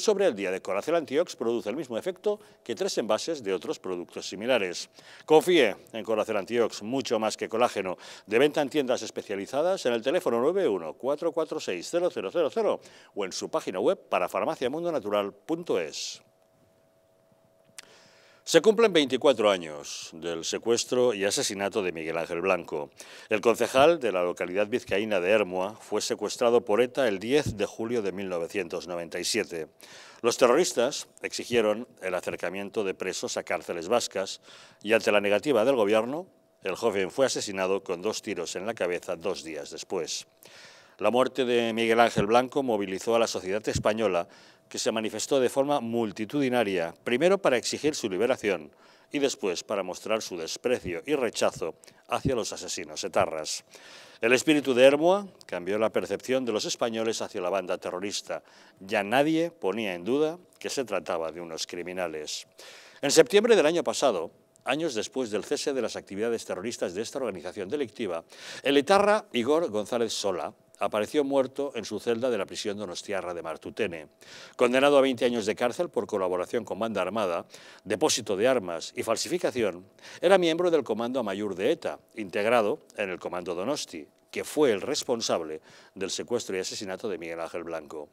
sobre el día de Coracel Antiox produce el mismo efecto que tres envases de otros productos similares. Confíe en Coracel Antiox, mucho más que colágeno. De venta en tiendas especializadas en el teléfono 91446000 o en su página web para farmaciamundonatural.es. Se cumplen 24 años del secuestro y asesinato de Miguel Ángel Blanco. El concejal de la localidad vizcaína de hermoa fue secuestrado por ETA el 10 de julio de 1997. Los terroristas exigieron el acercamiento de presos a cárceles vascas y ante la negativa del gobierno, el joven fue asesinado con dos tiros en la cabeza dos días después. La muerte de Miguel Ángel Blanco movilizó a la sociedad española que se manifestó de forma multitudinaria, primero para exigir su liberación y después para mostrar su desprecio y rechazo hacia los asesinos etarras. El espíritu de Hermoa cambió la percepción de los españoles hacia la banda terrorista. Ya nadie ponía en duda que se trataba de unos criminales. En septiembre del año pasado, años después del cese de las actividades terroristas de esta organización delictiva, el etarra Igor González Sola apareció muerto en su celda de la prisión donostiarra de Martutene. Condenado a 20 años de cárcel por colaboración con banda armada, depósito de armas y falsificación, era miembro del comando mayor de ETA, integrado en el comando Donosti, que fue el responsable del secuestro y asesinato de Miguel Ángel Blanco.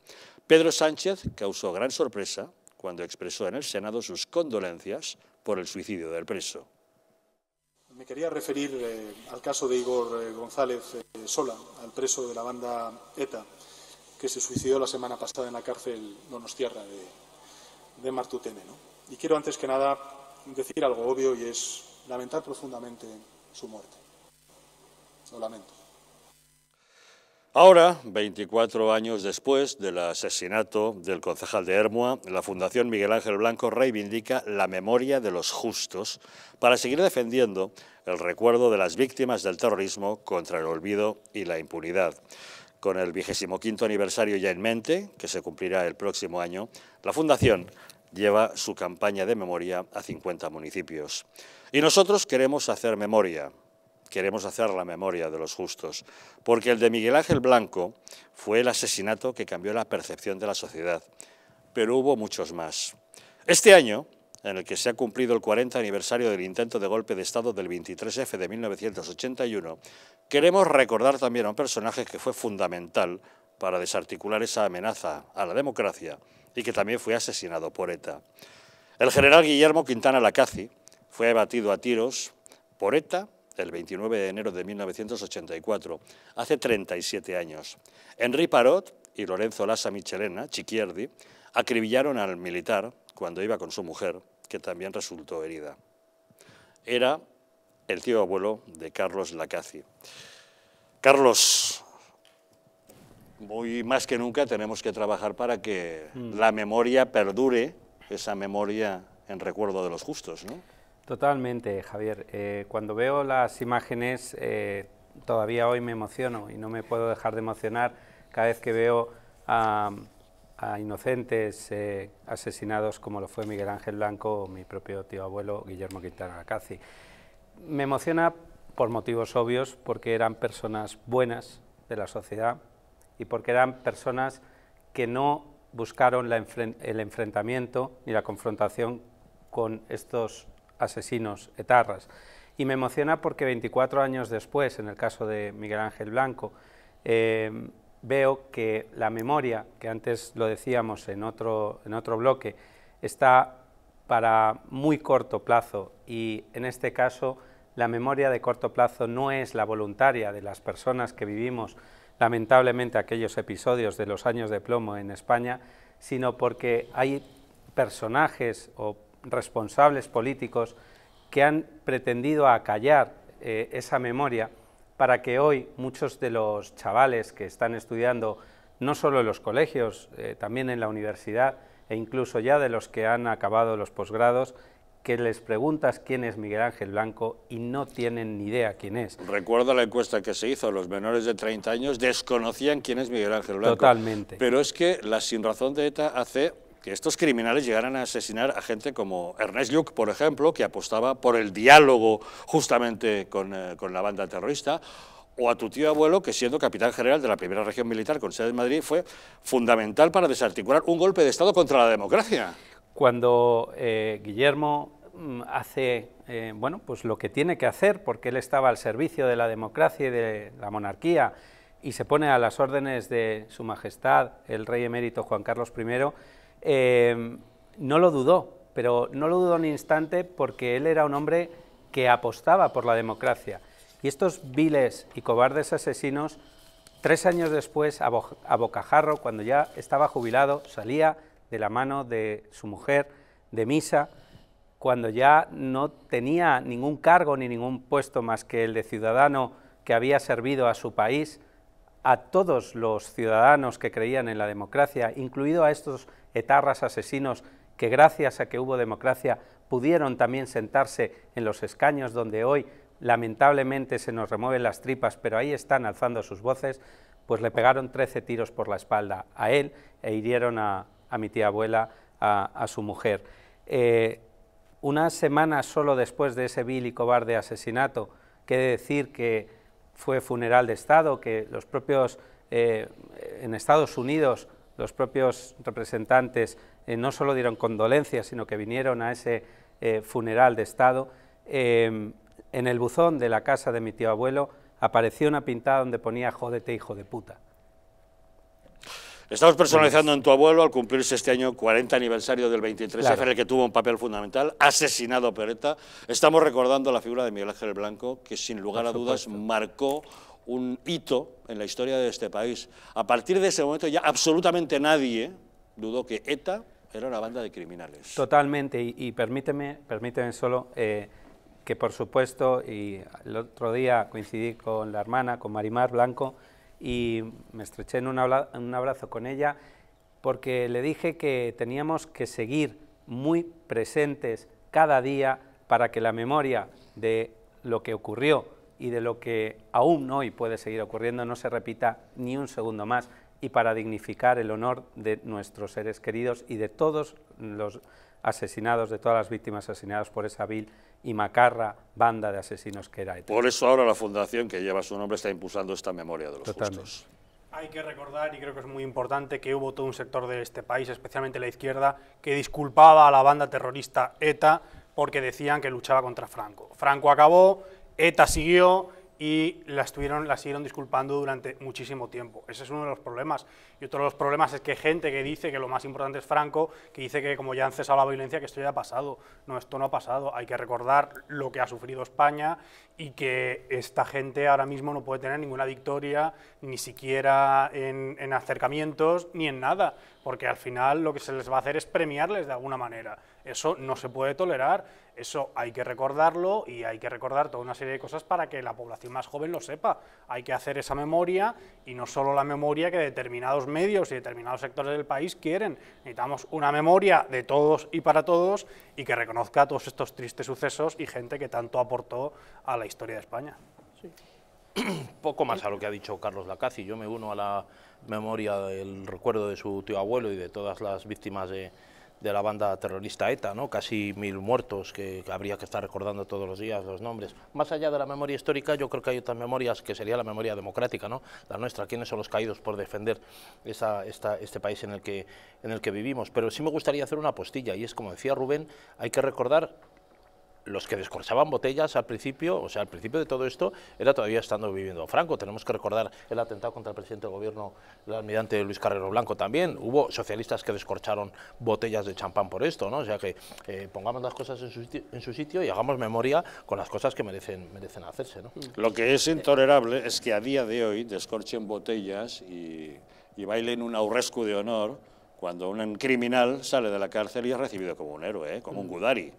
Pedro Sánchez causó gran sorpresa cuando expresó en el Senado sus condolencias por el suicidio del preso quería referir eh, al caso de Igor eh, González eh, Sola, al preso de la banda ETA, que se suicidó la semana pasada en la cárcel Donostierra de, de Martutene. ¿no? Y quiero antes que nada decir algo obvio y es lamentar profundamente su muerte. Lo lamento. Ahora, 24 años después del asesinato del concejal de Hermua, la Fundación Miguel Ángel Blanco reivindica la memoria de los justos para seguir defendiendo el recuerdo de las víctimas del terrorismo contra el olvido y la impunidad. Con el vigésimo quinto aniversario ya en mente, que se cumplirá el próximo año, la Fundación lleva su campaña de memoria a 50 municipios. Y nosotros queremos hacer memoria, queremos hacer la memoria de los justos, porque el de Miguel Ángel Blanco fue el asesinato que cambió la percepción de la sociedad, pero hubo muchos más. Este año, en el que se ha cumplido el 40 aniversario del intento de golpe de Estado del 23F de 1981, queremos recordar también a un personaje que fue fundamental para desarticular esa amenaza a la democracia y que también fue asesinado por ETA. El general Guillermo Quintana Lacazzi fue abatido a tiros por ETA el 29 de enero de 1984, hace 37 años. Henri Parot y Lorenzo Lassa Michelena, Chiquierdi, acribillaron al militar cuando iba con su mujer que también resultó herida. Era el tío abuelo de Carlos Lacazzi. Carlos, hoy más que nunca tenemos que trabajar para que mm. la memoria perdure, esa memoria en recuerdo de los justos, Totalmente, Javier. Eh, cuando veo las imágenes, eh, todavía hoy me emociono y no me puedo dejar de emocionar cada vez que veo a a inocentes eh, asesinados como lo fue Miguel Ángel Blanco o mi propio tío abuelo Guillermo Quintana Lacazzi. Me emociona por motivos obvios, porque eran personas buenas de la sociedad y porque eran personas que no buscaron el enfrentamiento ni la confrontación con estos asesinos etarras. Y me emociona porque 24 años después, en el caso de Miguel Ángel Blanco, eh, veo que la memoria, que antes lo decíamos en otro, bloque, está para muy corto plazo y en este caso la memoria de corto plazo no es la voluntaria de las personas que vivimos lamentablemente aquellos episodios de los años de plomo en España, sino porque hay personajes o responsables políticos que han pretendido acallar eh, esa memoria para que hoy muchos de los chavales que están estudiando, no solo en los colegios, eh, también en la universidad, e incluso ya de los que han acabado los posgrados, que les preguntas quién es Miguel Ángel Blanco y no tienen ni idea quién es. Recuerdo la encuesta que se hizo, los menores de 30 años desconocían quién es Miguel Ángel Blanco. Totalmente. Pero es que la sinrazón de ETA hace que estos criminales llegaran a asesinar a gente como Ernest Luc, por ejemplo, que apostaba por el diálogo justamente eh, con, la banda terrorista, o a tu tío abuelo, que siendo capitán general de la primera región militar con sede en Madrid, fue fundamental para desarticular un golpe de Estado contra la democracia. Cuando eh, Guillermo mm, hace eh, bueno, pues lo que tiene que hacer, porque él estaba al servicio de la democracia y de la monarquía, y se pone a las órdenes de Su Majestad, el rey emérito Juan Carlos I, Em, no lo dudó, pero no lo dudó ni instante porque él era un hombre que apostaba por la democracia. Y estos viles y cobardes asesinos, tres años después, a, a bocajarro, cuando ya estaba jubilado, salía de la mano de su mujer de misa, cuando ya no tenía ningún cargo ni ningún puesto más que el de ciudadano que había servido a su país, a todos los ciudadanos que creían en la democracia, incluido a estos etarras asesinos que gracias a que hubo democracia pudieron también sentarse en los escaños donde hoy lamentablemente se nos remueven las tripas, pero ahí están alzando sus voces, pues le pegaron 13 tiros por la espalda a él e hirieron a, mi tía abuela, a, su mujer. Eh, unas semanas solo después de ese vil y cobarde asesinato, qué decir que fue funeral de Estado, que los propios eh, en Estados Unidos los propios representantes eh, no solo dieron condolencias, sino que vinieron a ese eh, funeral de Estado, eh, en el buzón de la casa de mi tío abuelo apareció una pintada donde ponía jódete hijo de puta. Estamos personalizando pues en tu abuelo al cumplirse este año 40 aniversario del 23F, el que tuvo un papel fundamental, asesinado pereta Estamos recordando la figura de Miguel Ángel Blanco, que sin lugar a dudas marcó un hito en la historia de este país. A partir de ese momento ya absolutamente nadie dudó que ETA era una banda de criminales. Totalmente, y, permíteme, permíteme solo eh, que por supuesto, y el otro día coincidí con la hermana, con Marimar Blanco, y me estreché en un, en un abrazo con ella, porque le dije que teníamos que seguir muy presentes cada día para que la memoria de lo que ocurrió y de lo que aún hoy puede seguir ocurriendo no se repita ni un segundo más y para dignificar el honor de nuestros seres queridos y de todos los asesinados, de todas las víctimas asesinadas por esa vil y macarra banda de asesinos que era ETA. E. Por eso ahora la fundación que lleva su nombre está impulsando esta memoria de los justos. Hay que recordar, y creo que es muy importante, que hubo todo un sector de este país, especialmente la izquierda, que disculpaba a la banda terrorista ETA e porque decían que luchaba contra Franco. Franco acabó, ETA siguió y la, estuvieron, la siguieron disculpando durante muchísimo tiempo. Ese es uno de los problemas y otro de los problemas es que gente que dice que lo más importante es Franco, que dice que como ya han cesado la violencia, que esto ya ha pasado. No, esto no ha pasado. Hay que recordar lo que ha sufrido España y que esta gente ahora mismo no puede tener ninguna victoria, ni siquiera en, en acercamientos, ni en nada, porque al final lo que se les va a hacer es premiarles de alguna manera. Eso no se puede tolerar, eso hay que recordarlo y hay que recordar toda una serie de cosas para que la población más joven lo sepa. Hay que hacer esa memoria y no solo la memoria que determinados medios y determinados sectores del país quieren. Necesitamos una memoria de todos y para todos y que reconozca todos estos tristes sucesos y gente que tanto aportó a la historia de España. Sí. Poco más a lo que ha dicho Carlos Lacazzi. Yo me uno a la memoria del recuerdo de su tío abuelo y de todas las víctimas de de la banda terrorista ETA, ¿no? casi mil muertos que habría que estar recordando todos los días los nombres. Más allá de la memoria histórica, yo creo que hay otras memorias que sería la memoria democrática, ¿no? la nuestra, quiénes son los caídos por defender esa, esta, este país en el, que, en el que vivimos. Pero sí me gustaría hacer una postilla, y es como decía Rubén, hay que recordar los que descorchaban botellas al principio, o sea, al principio de todo esto, era todavía estando viviendo Franco. Tenemos que recordar el atentado contra el presidente del gobierno, el almirante Luis Carrero Blanco también. Hubo socialistas que descorcharon botellas de champán por esto, ¿no? O sea que eh, pongamos las cosas en su, sitio, y hagamos memoria con las cosas que merecen, merecen hacerse, ¿no? Mm. Lo que es intolerable es que a día de hoy descorchen botellas y, bailen un aurrescu de honor cuando un criminal sale de la cárcel y es recibido como un héroe, ¿eh? como un mm. Gudari.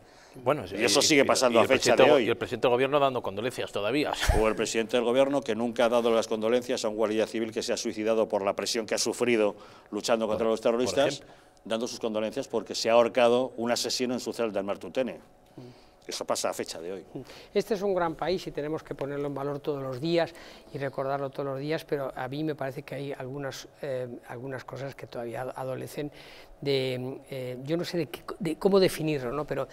Bueno, y eso sigue pasando a fecha de hoy. Y el presidente del gobierno dando condolencias todavía. O el presidente del gobierno que nunca ha dado las condolencias a un guardia civil que se ha suicidado por la presión que ha sufrido luchando contra los terroristas, dando sus condolencias porque se ha ahorcado un asesino en su celda en Martutene. Mm. Eso pasa a fecha de hoy. Mm. Este es un gran país y tenemos que ponerlo en valor todos los días y recordarlo todos los días, pero a mí me parece que hay algunas, eh, algunas cosas que todavía adolecen de... Mm, eh, yo no sé de cómo definirlo, ¿no? pero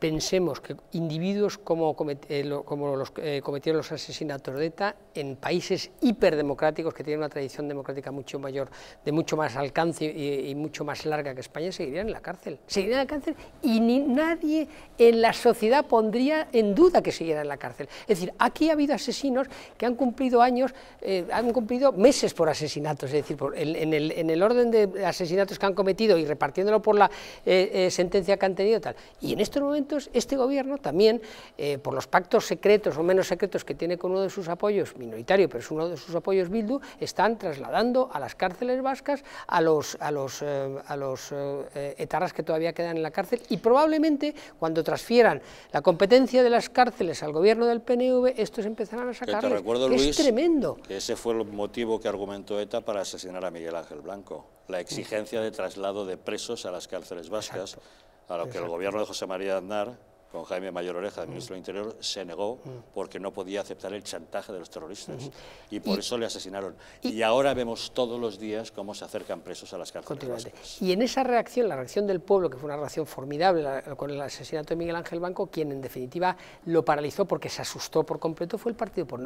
pensemos que individuos como, eh, los eh, cometieron los asesinatos de ETA en países hiperdemocráticos que tienen una tradición democrática mucho mayor, de mucho más alcance y, mucho más larga que España, seguirían en la cárcel. Seguirían en la cárcel y ni nadie en la sociedad pondría en duda que siguieran en la cárcel. Es decir, aquí ha habido asesinos que han cumplido años, eh, han cumplido meses por asesinatos, es decir, en, el, en, el, orden de asesinatos que han cometido y repartiéndolo por la sentencia que han tenido tal. Y en estos momentos este gobierno también, eh, por los pactos secretos o menos secretos que tiene con uno de sus apoyos, minoritario, pero es uno de sus apoyos Bildu, están trasladando a las cárceles vascas a los, a los, eh, a los eh, etarras que todavía quedan en la cárcel y probablemente cuando transfieran la competencia de las cárceles al gobierno del PNV, estos empezarán a sacar Te recuerdo, Luis, tremendo. Que ese fue el motivo que argumentó ETA para asesinar a Miguel Ángel Blanco, la exigencia de traslado de presos a las cárceles vascas. A lo que el gobierno de José María Aznar con Jaime Mayor Oreja, el mm. ministro del Interior, se negó mm. porque no podía aceptar el chantaje de los terroristas. Mm-hmm. Y por eso le asesinaron. Y, ahora vemos todos los días cómo se acercan presos a las cárceles. Y en esa reacción, la reacción del pueblo, que fue una reacción formidable con el asesinato de Miguel Ángel Banco, quien en definitiva lo paralizó porque se asustó por completo fue el Partido,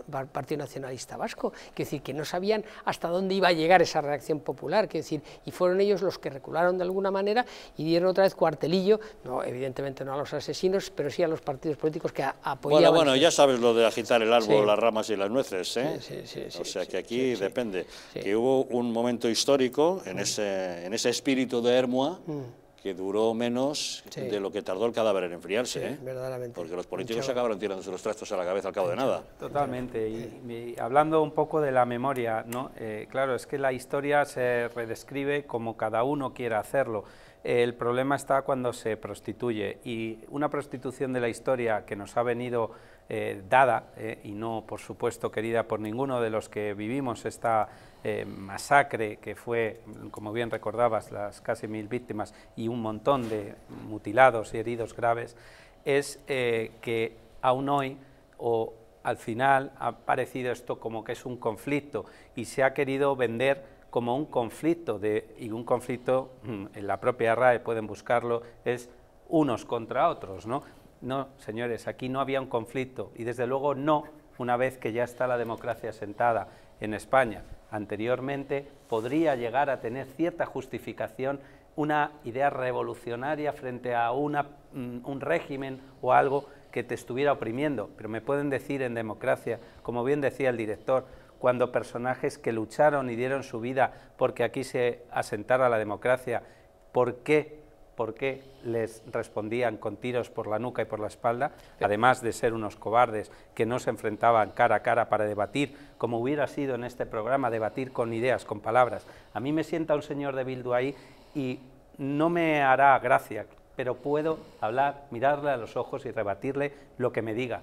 Nacionalista Vasco. es decir, que no sabían hasta dónde iba a llegar esa reacción popular. Quiero decir, y fueron ellos los que recularon de alguna manera y dieron otra vez cuartelillo, no, evidentemente no a los asesinos, pero sí a los partidos políticos que apoyaban... Bueno, bueno, ya sabes lo de agitar el árbol, las ramas y las nueces, ¿eh? o sea que aquí depende. Que hubo un momento histórico en, mm. ese, en ese espíritu de Hermua... Mm. que duró menos de lo que tardó el cadáver en enfriarse. ¿eh? Porque los políticos acabaron tirándose los trastos a la cabeza al cabo de nada. Totalmente. Y, hablando un poco de la memoria, ¿no? Eh, claro, es que la historia se redescribe como cada uno quiera hacerlo. El problema está cuando se prostituye y una prostitución de la historia que nos ha venido eh, dada, eh, y no por supuesto querida por ninguno de los que vivimos esta eh, masacre que fue, como bien recordabas, las casi mil víctimas y un montón de mutilados y heridos graves, es que aún hoy o al final ha parecido esto como que es un conflicto y se ha querido vender como un conflicto, de, y un conflicto mm, en la propia RAE pueden buscarlo, es unos contra otros, ¿no? No, señores, aquí no había un conflicto y desde luego no una vez que ya está la democracia sentada en España. Anteriormente podría llegar a tener cierta justificación una idea revolucionaria frente a una, mm, un régimen o algo que te estuviera oprimiendo, pero me pueden decir en democracia, como bien decía el director, cuando personajes que lucharon y dieron su vida porque aquí se asentara la democracia, ¿por qué por qué les respondían con tiros por la nuca y por la espalda, además de ser unos cobardes que no se enfrentaban cara a cara para debatir, como hubiera sido en este programa, debatir con ideas, con palabras. A mí me sienta un señor de Bildu ahí y no me hará gracia, pero puedo hablar, mirarle a los ojos y rebatirle lo que me diga.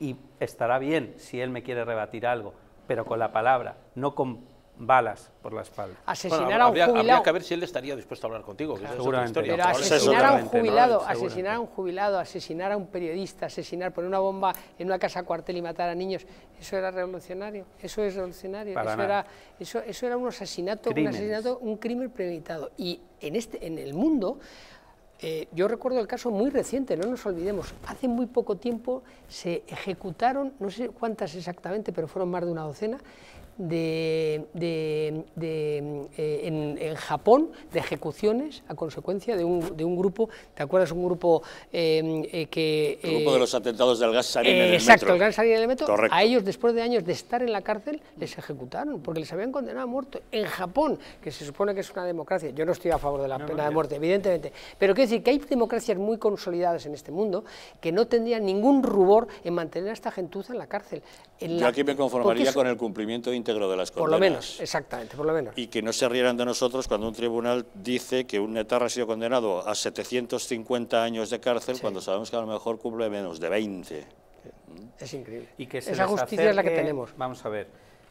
Y estará bien si él me quiere rebatir algo, pero con la palabra, no con balas por la espalda. Asesinar a un jubilado. que ver si él estaría dispuesto a hablar contigo. seguramente. pero asesinar a un jubilado, asesinar a un jubilado, asesinar a un periodista, asesinar, poner una bomba en una casa cuartel y matar a niños, eso era revolucionario. Eso es revolucionario. eso era, eso, eso era un asesinato, un asesinato, un crimen premeditado. Y en este, en el mundo eh, yo recuerdo el caso muy reciente, no nos olvidemos, hace muy poco tiempo se ejecutaron, no sé cuántas exactamente, pero fueron más de una docena, de, eh, en, Japón de ejecuciones a consecuencia de un, de un grupo, ¿te acuerdas? Un grupo eh, eh, que... El grupo de los atentados del gas sarín en el Exacto, el gas sarín en metro. A ellos, después de años de estar en la cárcel, les ejecutaron porque les habían condenado a muerte en Japón, que se supone que es una democracia. Yo no estoy a favor de la pena de muerte, evidentemente. Pero quiero decir que hay democracias muy consolidadas en este mundo que no tendrían ningún rubor en mantener a esta gentuza en la cárcel. Yo aquí me conformaría con el cumplimiento de de las Por lo menos, exactamente, por lo menos. Y que no se rieran de nosotros cuando un tribunal dice que un netarra ha sido condenado a 750 años de cárcel cuando sabemos que a lo mejor cumple menos de 20. Es increíble. Esa justicia es la que tenemos. Vamos a ver,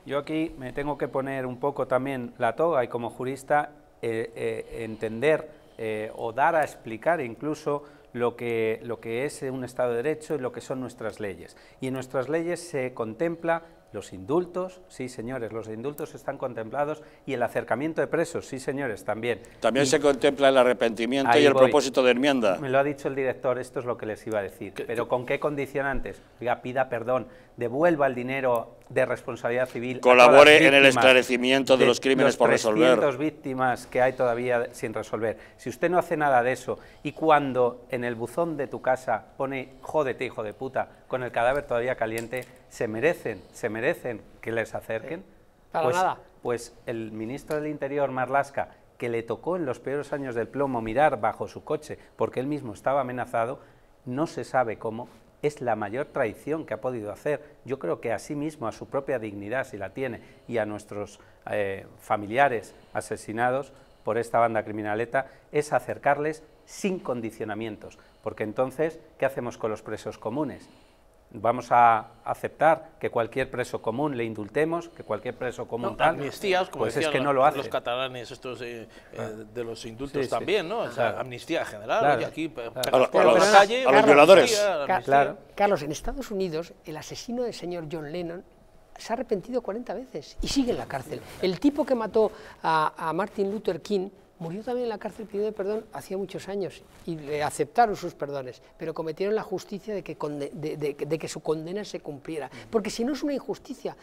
yo aquí me tengo que poner un poco también la toga y como jurista eh, eh, entender eh, o dar a explicar incluso lo que, lo que es un Estado de Derecho y lo que son nuestras leyes. Y en nuestras leyes se contempla los indultos, sí señores, los indultos están contemplados y el acercamiento de presos, sí señores, también. También se contempla el arrepentimiento y el propósito de enmienda. Me lo ha dicho el director, esto es lo que les iba a decir. Pero ¿con qué condicionantes? Oiga, pida perdón, devuelva el dinero de responsabilidad civil. Colabore en el esclarecimiento de, los crímenes por resolver. 300 víctimas que hay todavía sin resolver. Si usted no hace nada de eso y cuando en el buzón de tu casa pone jódete hijo de puta con el cadáver todavía caliente, se merecen, se merecen que les acerquen. pues, Pues el ministro del Interior, Marlasca, que le tocó en los peores años del plomo mirar bajo su coche porque él mismo estaba amenazado, no se sabe cómo, es la mayor traición que ha podido hacer, yo creo que a sí mismo, a su propia dignidad, si la tiene, y a nuestros eh, familiares asesinados por esta banda criminaleta, es acercarles sin condicionamientos, porque entonces, ¿qué hacemos con los presos comunes? vamos a aceptar que cualquier preso común le indultemos, que cualquier preso común tal, amnistías, pues que no lo hacen. los catalanes estos eh, eh, ah. de los indultos también, ¿no? O sea, amnistía general, y aquí eh, a, los, violadores. Carlos, en Estados Unidos el asesino del señor John Lennon se ha arrepentido 40 veces y sigue en la cárcel. El tipo que mató a Martin Luther King Murió también en la cárcel pidiendo perdón hacía muchos años y le aceptaron sus perdones, pero cometieron la justicia de que, de, que su condena se cumpliera. Porque si no es una injusticia,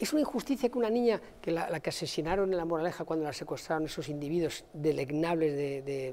es una injusticia que una niña, que la, que asesinaron en la moraleja cuando la secuestraron esos individuos delegnables de...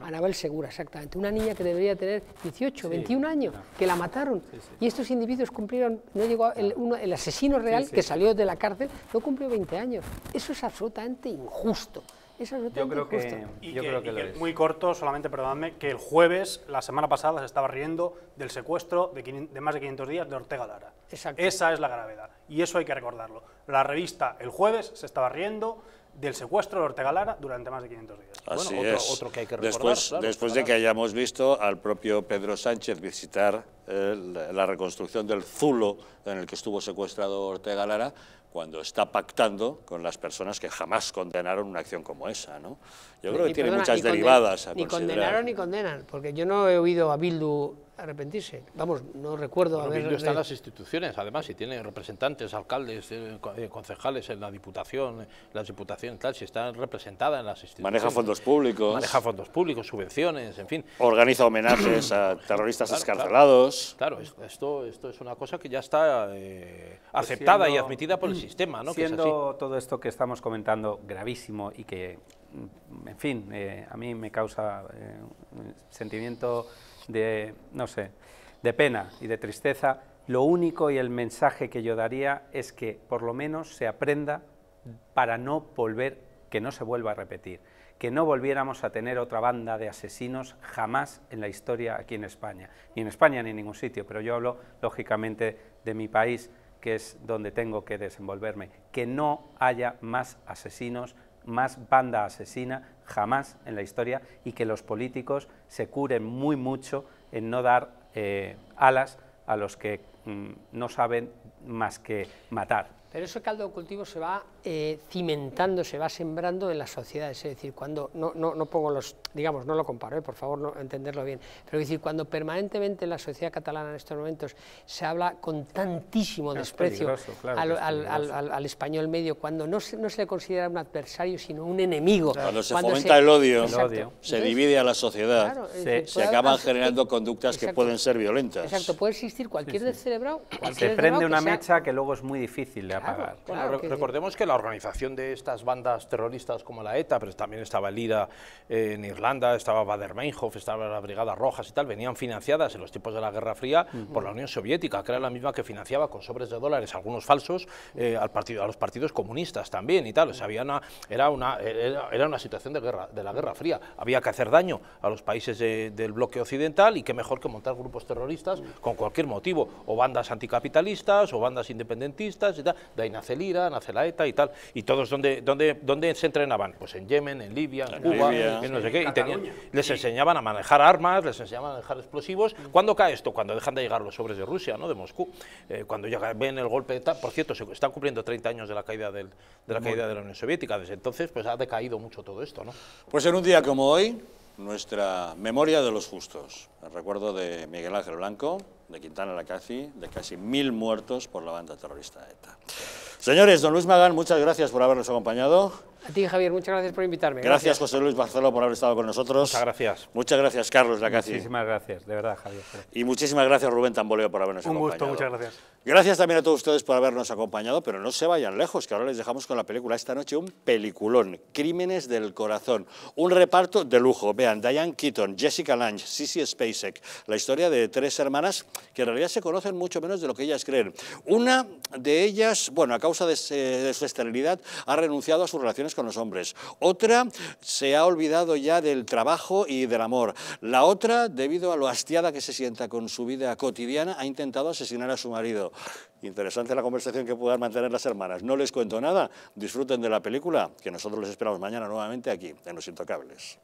Anabel Segura, exactamente. Una niña que debería tener 18, 21 años, que la mataron. Y estos individuos cumplieron, no llegó el, el asesino real que salió de la cárcel, no cumplió 20 años. Eso es absolutamente injusto yo creo que, yo creo que es. Muy corto, solamente perdonadme, que el jueves, la semana pasada, se estaba riendo del secuestro de, de más de 500 días de Ortega Lara. Exacto. Esa es la gravedad y eso hay que recordarlo. La revista El Jueves se estaba riendo del secuestro de Ortega Lara durante más de 500 días. Así es. otro, que hay que recordar. Después, después de que hayamos visto al propio Pedro Sánchez visitar eh, la reconstrucción del Zulo en el que estuvo secuestrado Ortega Lara, cuando está pactando con las personas que jamás condenaron una acción como esa. ¿no? Yo creo que tiene muchas derivadas. A ni condenaron ni condenan, porque yo no he oído a Bildu arrepentirse. Vamos, no recuerdo ver... No están las instituciones, además, si tiene representantes, alcaldes, eh, eh, concejales en la diputación, eh, las diputaciones, tal, si están representadas en las instituciones. Maneja fondos públicos. Maneja fondos públicos, subvenciones, en fin. Organiza homenajes a terroristas claro, Claro, esto, esto es una cosa que ya está pues aceptada y admitida por el sistema, ¿no? Siendo todo esto que estamos comentando gravísimo y que, mm, en fin, a mí me causa sentimiento de, no sé, de pena y de tristeza, lo único y el mensaje que yo daría es que por lo menos se aprenda para no volver, que no se vuelva a repetir, que no volviéramos a tener otra banda de asesinos jamás en la historia aquí en España, ni en España ni en ningún sitio, pero yo hablo lógicamente de mi país, que es donde tengo que desenvolverme, que no haya más asesinos, más banda asesina, jamás en la historia y que los políticos se curen muy mucho en no dar eh, alas a los que mm, no saben más que matar. Pero ese caldo de cultivo se va eh, cimentando, se va sembrando en las sociedades, es decir, cuando, no, no pongo los, digamos, no lo comparo, eh, por favor, no, entenderlo bien, pero es decir, cuando permanentemente en la sociedad catalana en estos momentos se habla con tantísimo desprecio al, español medio, cuando no se, no se le considera un adversario, sino un enemigo. Cuando se fomenta el odio, se divide a la sociedad, se acaban generando conductas que pueden ser violentas. Exacto, puede existir cualquier descerebrado. se prende una mecha que luego es muy difícil de apagar. recordemos que la organización de estas bandas terroristas como la ETA, pero también estaba el en Irlanda. Irlanda, estaba Bader-Meinhof, estaba las Brigadas Rojas y tal, venían financiadas en los tiempos de la Guerra Fría por la Unión Soviética, que era la misma que financiaba con sobres de dólares, algunos falsos, eh, al partido, a los partidos comunistas también y tal. era, una, era, una situación de, guerra, de la Guerra Fría. Había que hacer daño a los países del bloque occidental y qué mejor que montar grupos terroristas con cualquier motivo, o bandas anticapitalistas, o bandas independentistas y tal. De ahí nace el IRA, nace la ETA y tal. ¿Y todos dónde, dónde, dónde se entrenaban? Pues en Yemen, en Libia, en, Cuba, en no sé qué les enseñaban a manejar armas, les enseñaban a manejar explosivos. ¿Cuándo cae esto? Cuando dejan de llegar los sobres de Rusia, ¿no? de Moscú. Eh, cuando llega ven el golpe de Por cierto, se están cumpliendo 30 años de la caída, de la caída de la Unión Soviética. Desde entonces pues ha decaído mucho todo esto. ¿no? Pues en un día como hoy, nuestra memoria de los justos. El recuerdo de Miguel Ángel Blanco, de Quintana la de casi mil muertos por la banda terrorista ETA. Señores, don Luis Magán, muchas gracias por habernos acompañado. A ti, Javier, muchas gracias por invitarme. Gracias, José Luis Barceló, por haber estado con nosotros. Muchas gracias. Muchas gracias, Carlos Lacazzi. Muchísimas gracias, de verdad, Javier. Y muchísimas gracias, Rubén Tamboleo, por habernos acompañado. Un gusto, muchas gracias. Gracias también a todos ustedes por habernos acompañado, pero no se vayan lejos, que ahora les dejamos con la película esta noche, un peliculón, Crímenes del Corazón, un reparto de lujo. Vean, Diane Keaton, Jessica Lange, Sissy Spacek, la historia de tres hermanas que en realidad se conocen mucho menos de lo que ellas creen. Una de ellas, bueno, a causa de, de su esterilidad, ha renunciado a sus relaciones con los hombres. Otra se ha olvidado ya del trabajo y del amor. La otra, debido a lo hastiada que se sienta con su vida cotidiana, ha intentado asesinar a su marido. Interesante la conversación que puedan mantener las hermanas. No les cuento nada, disfruten de la película, que nosotros les esperamos mañana nuevamente aquí, en Los Intocables.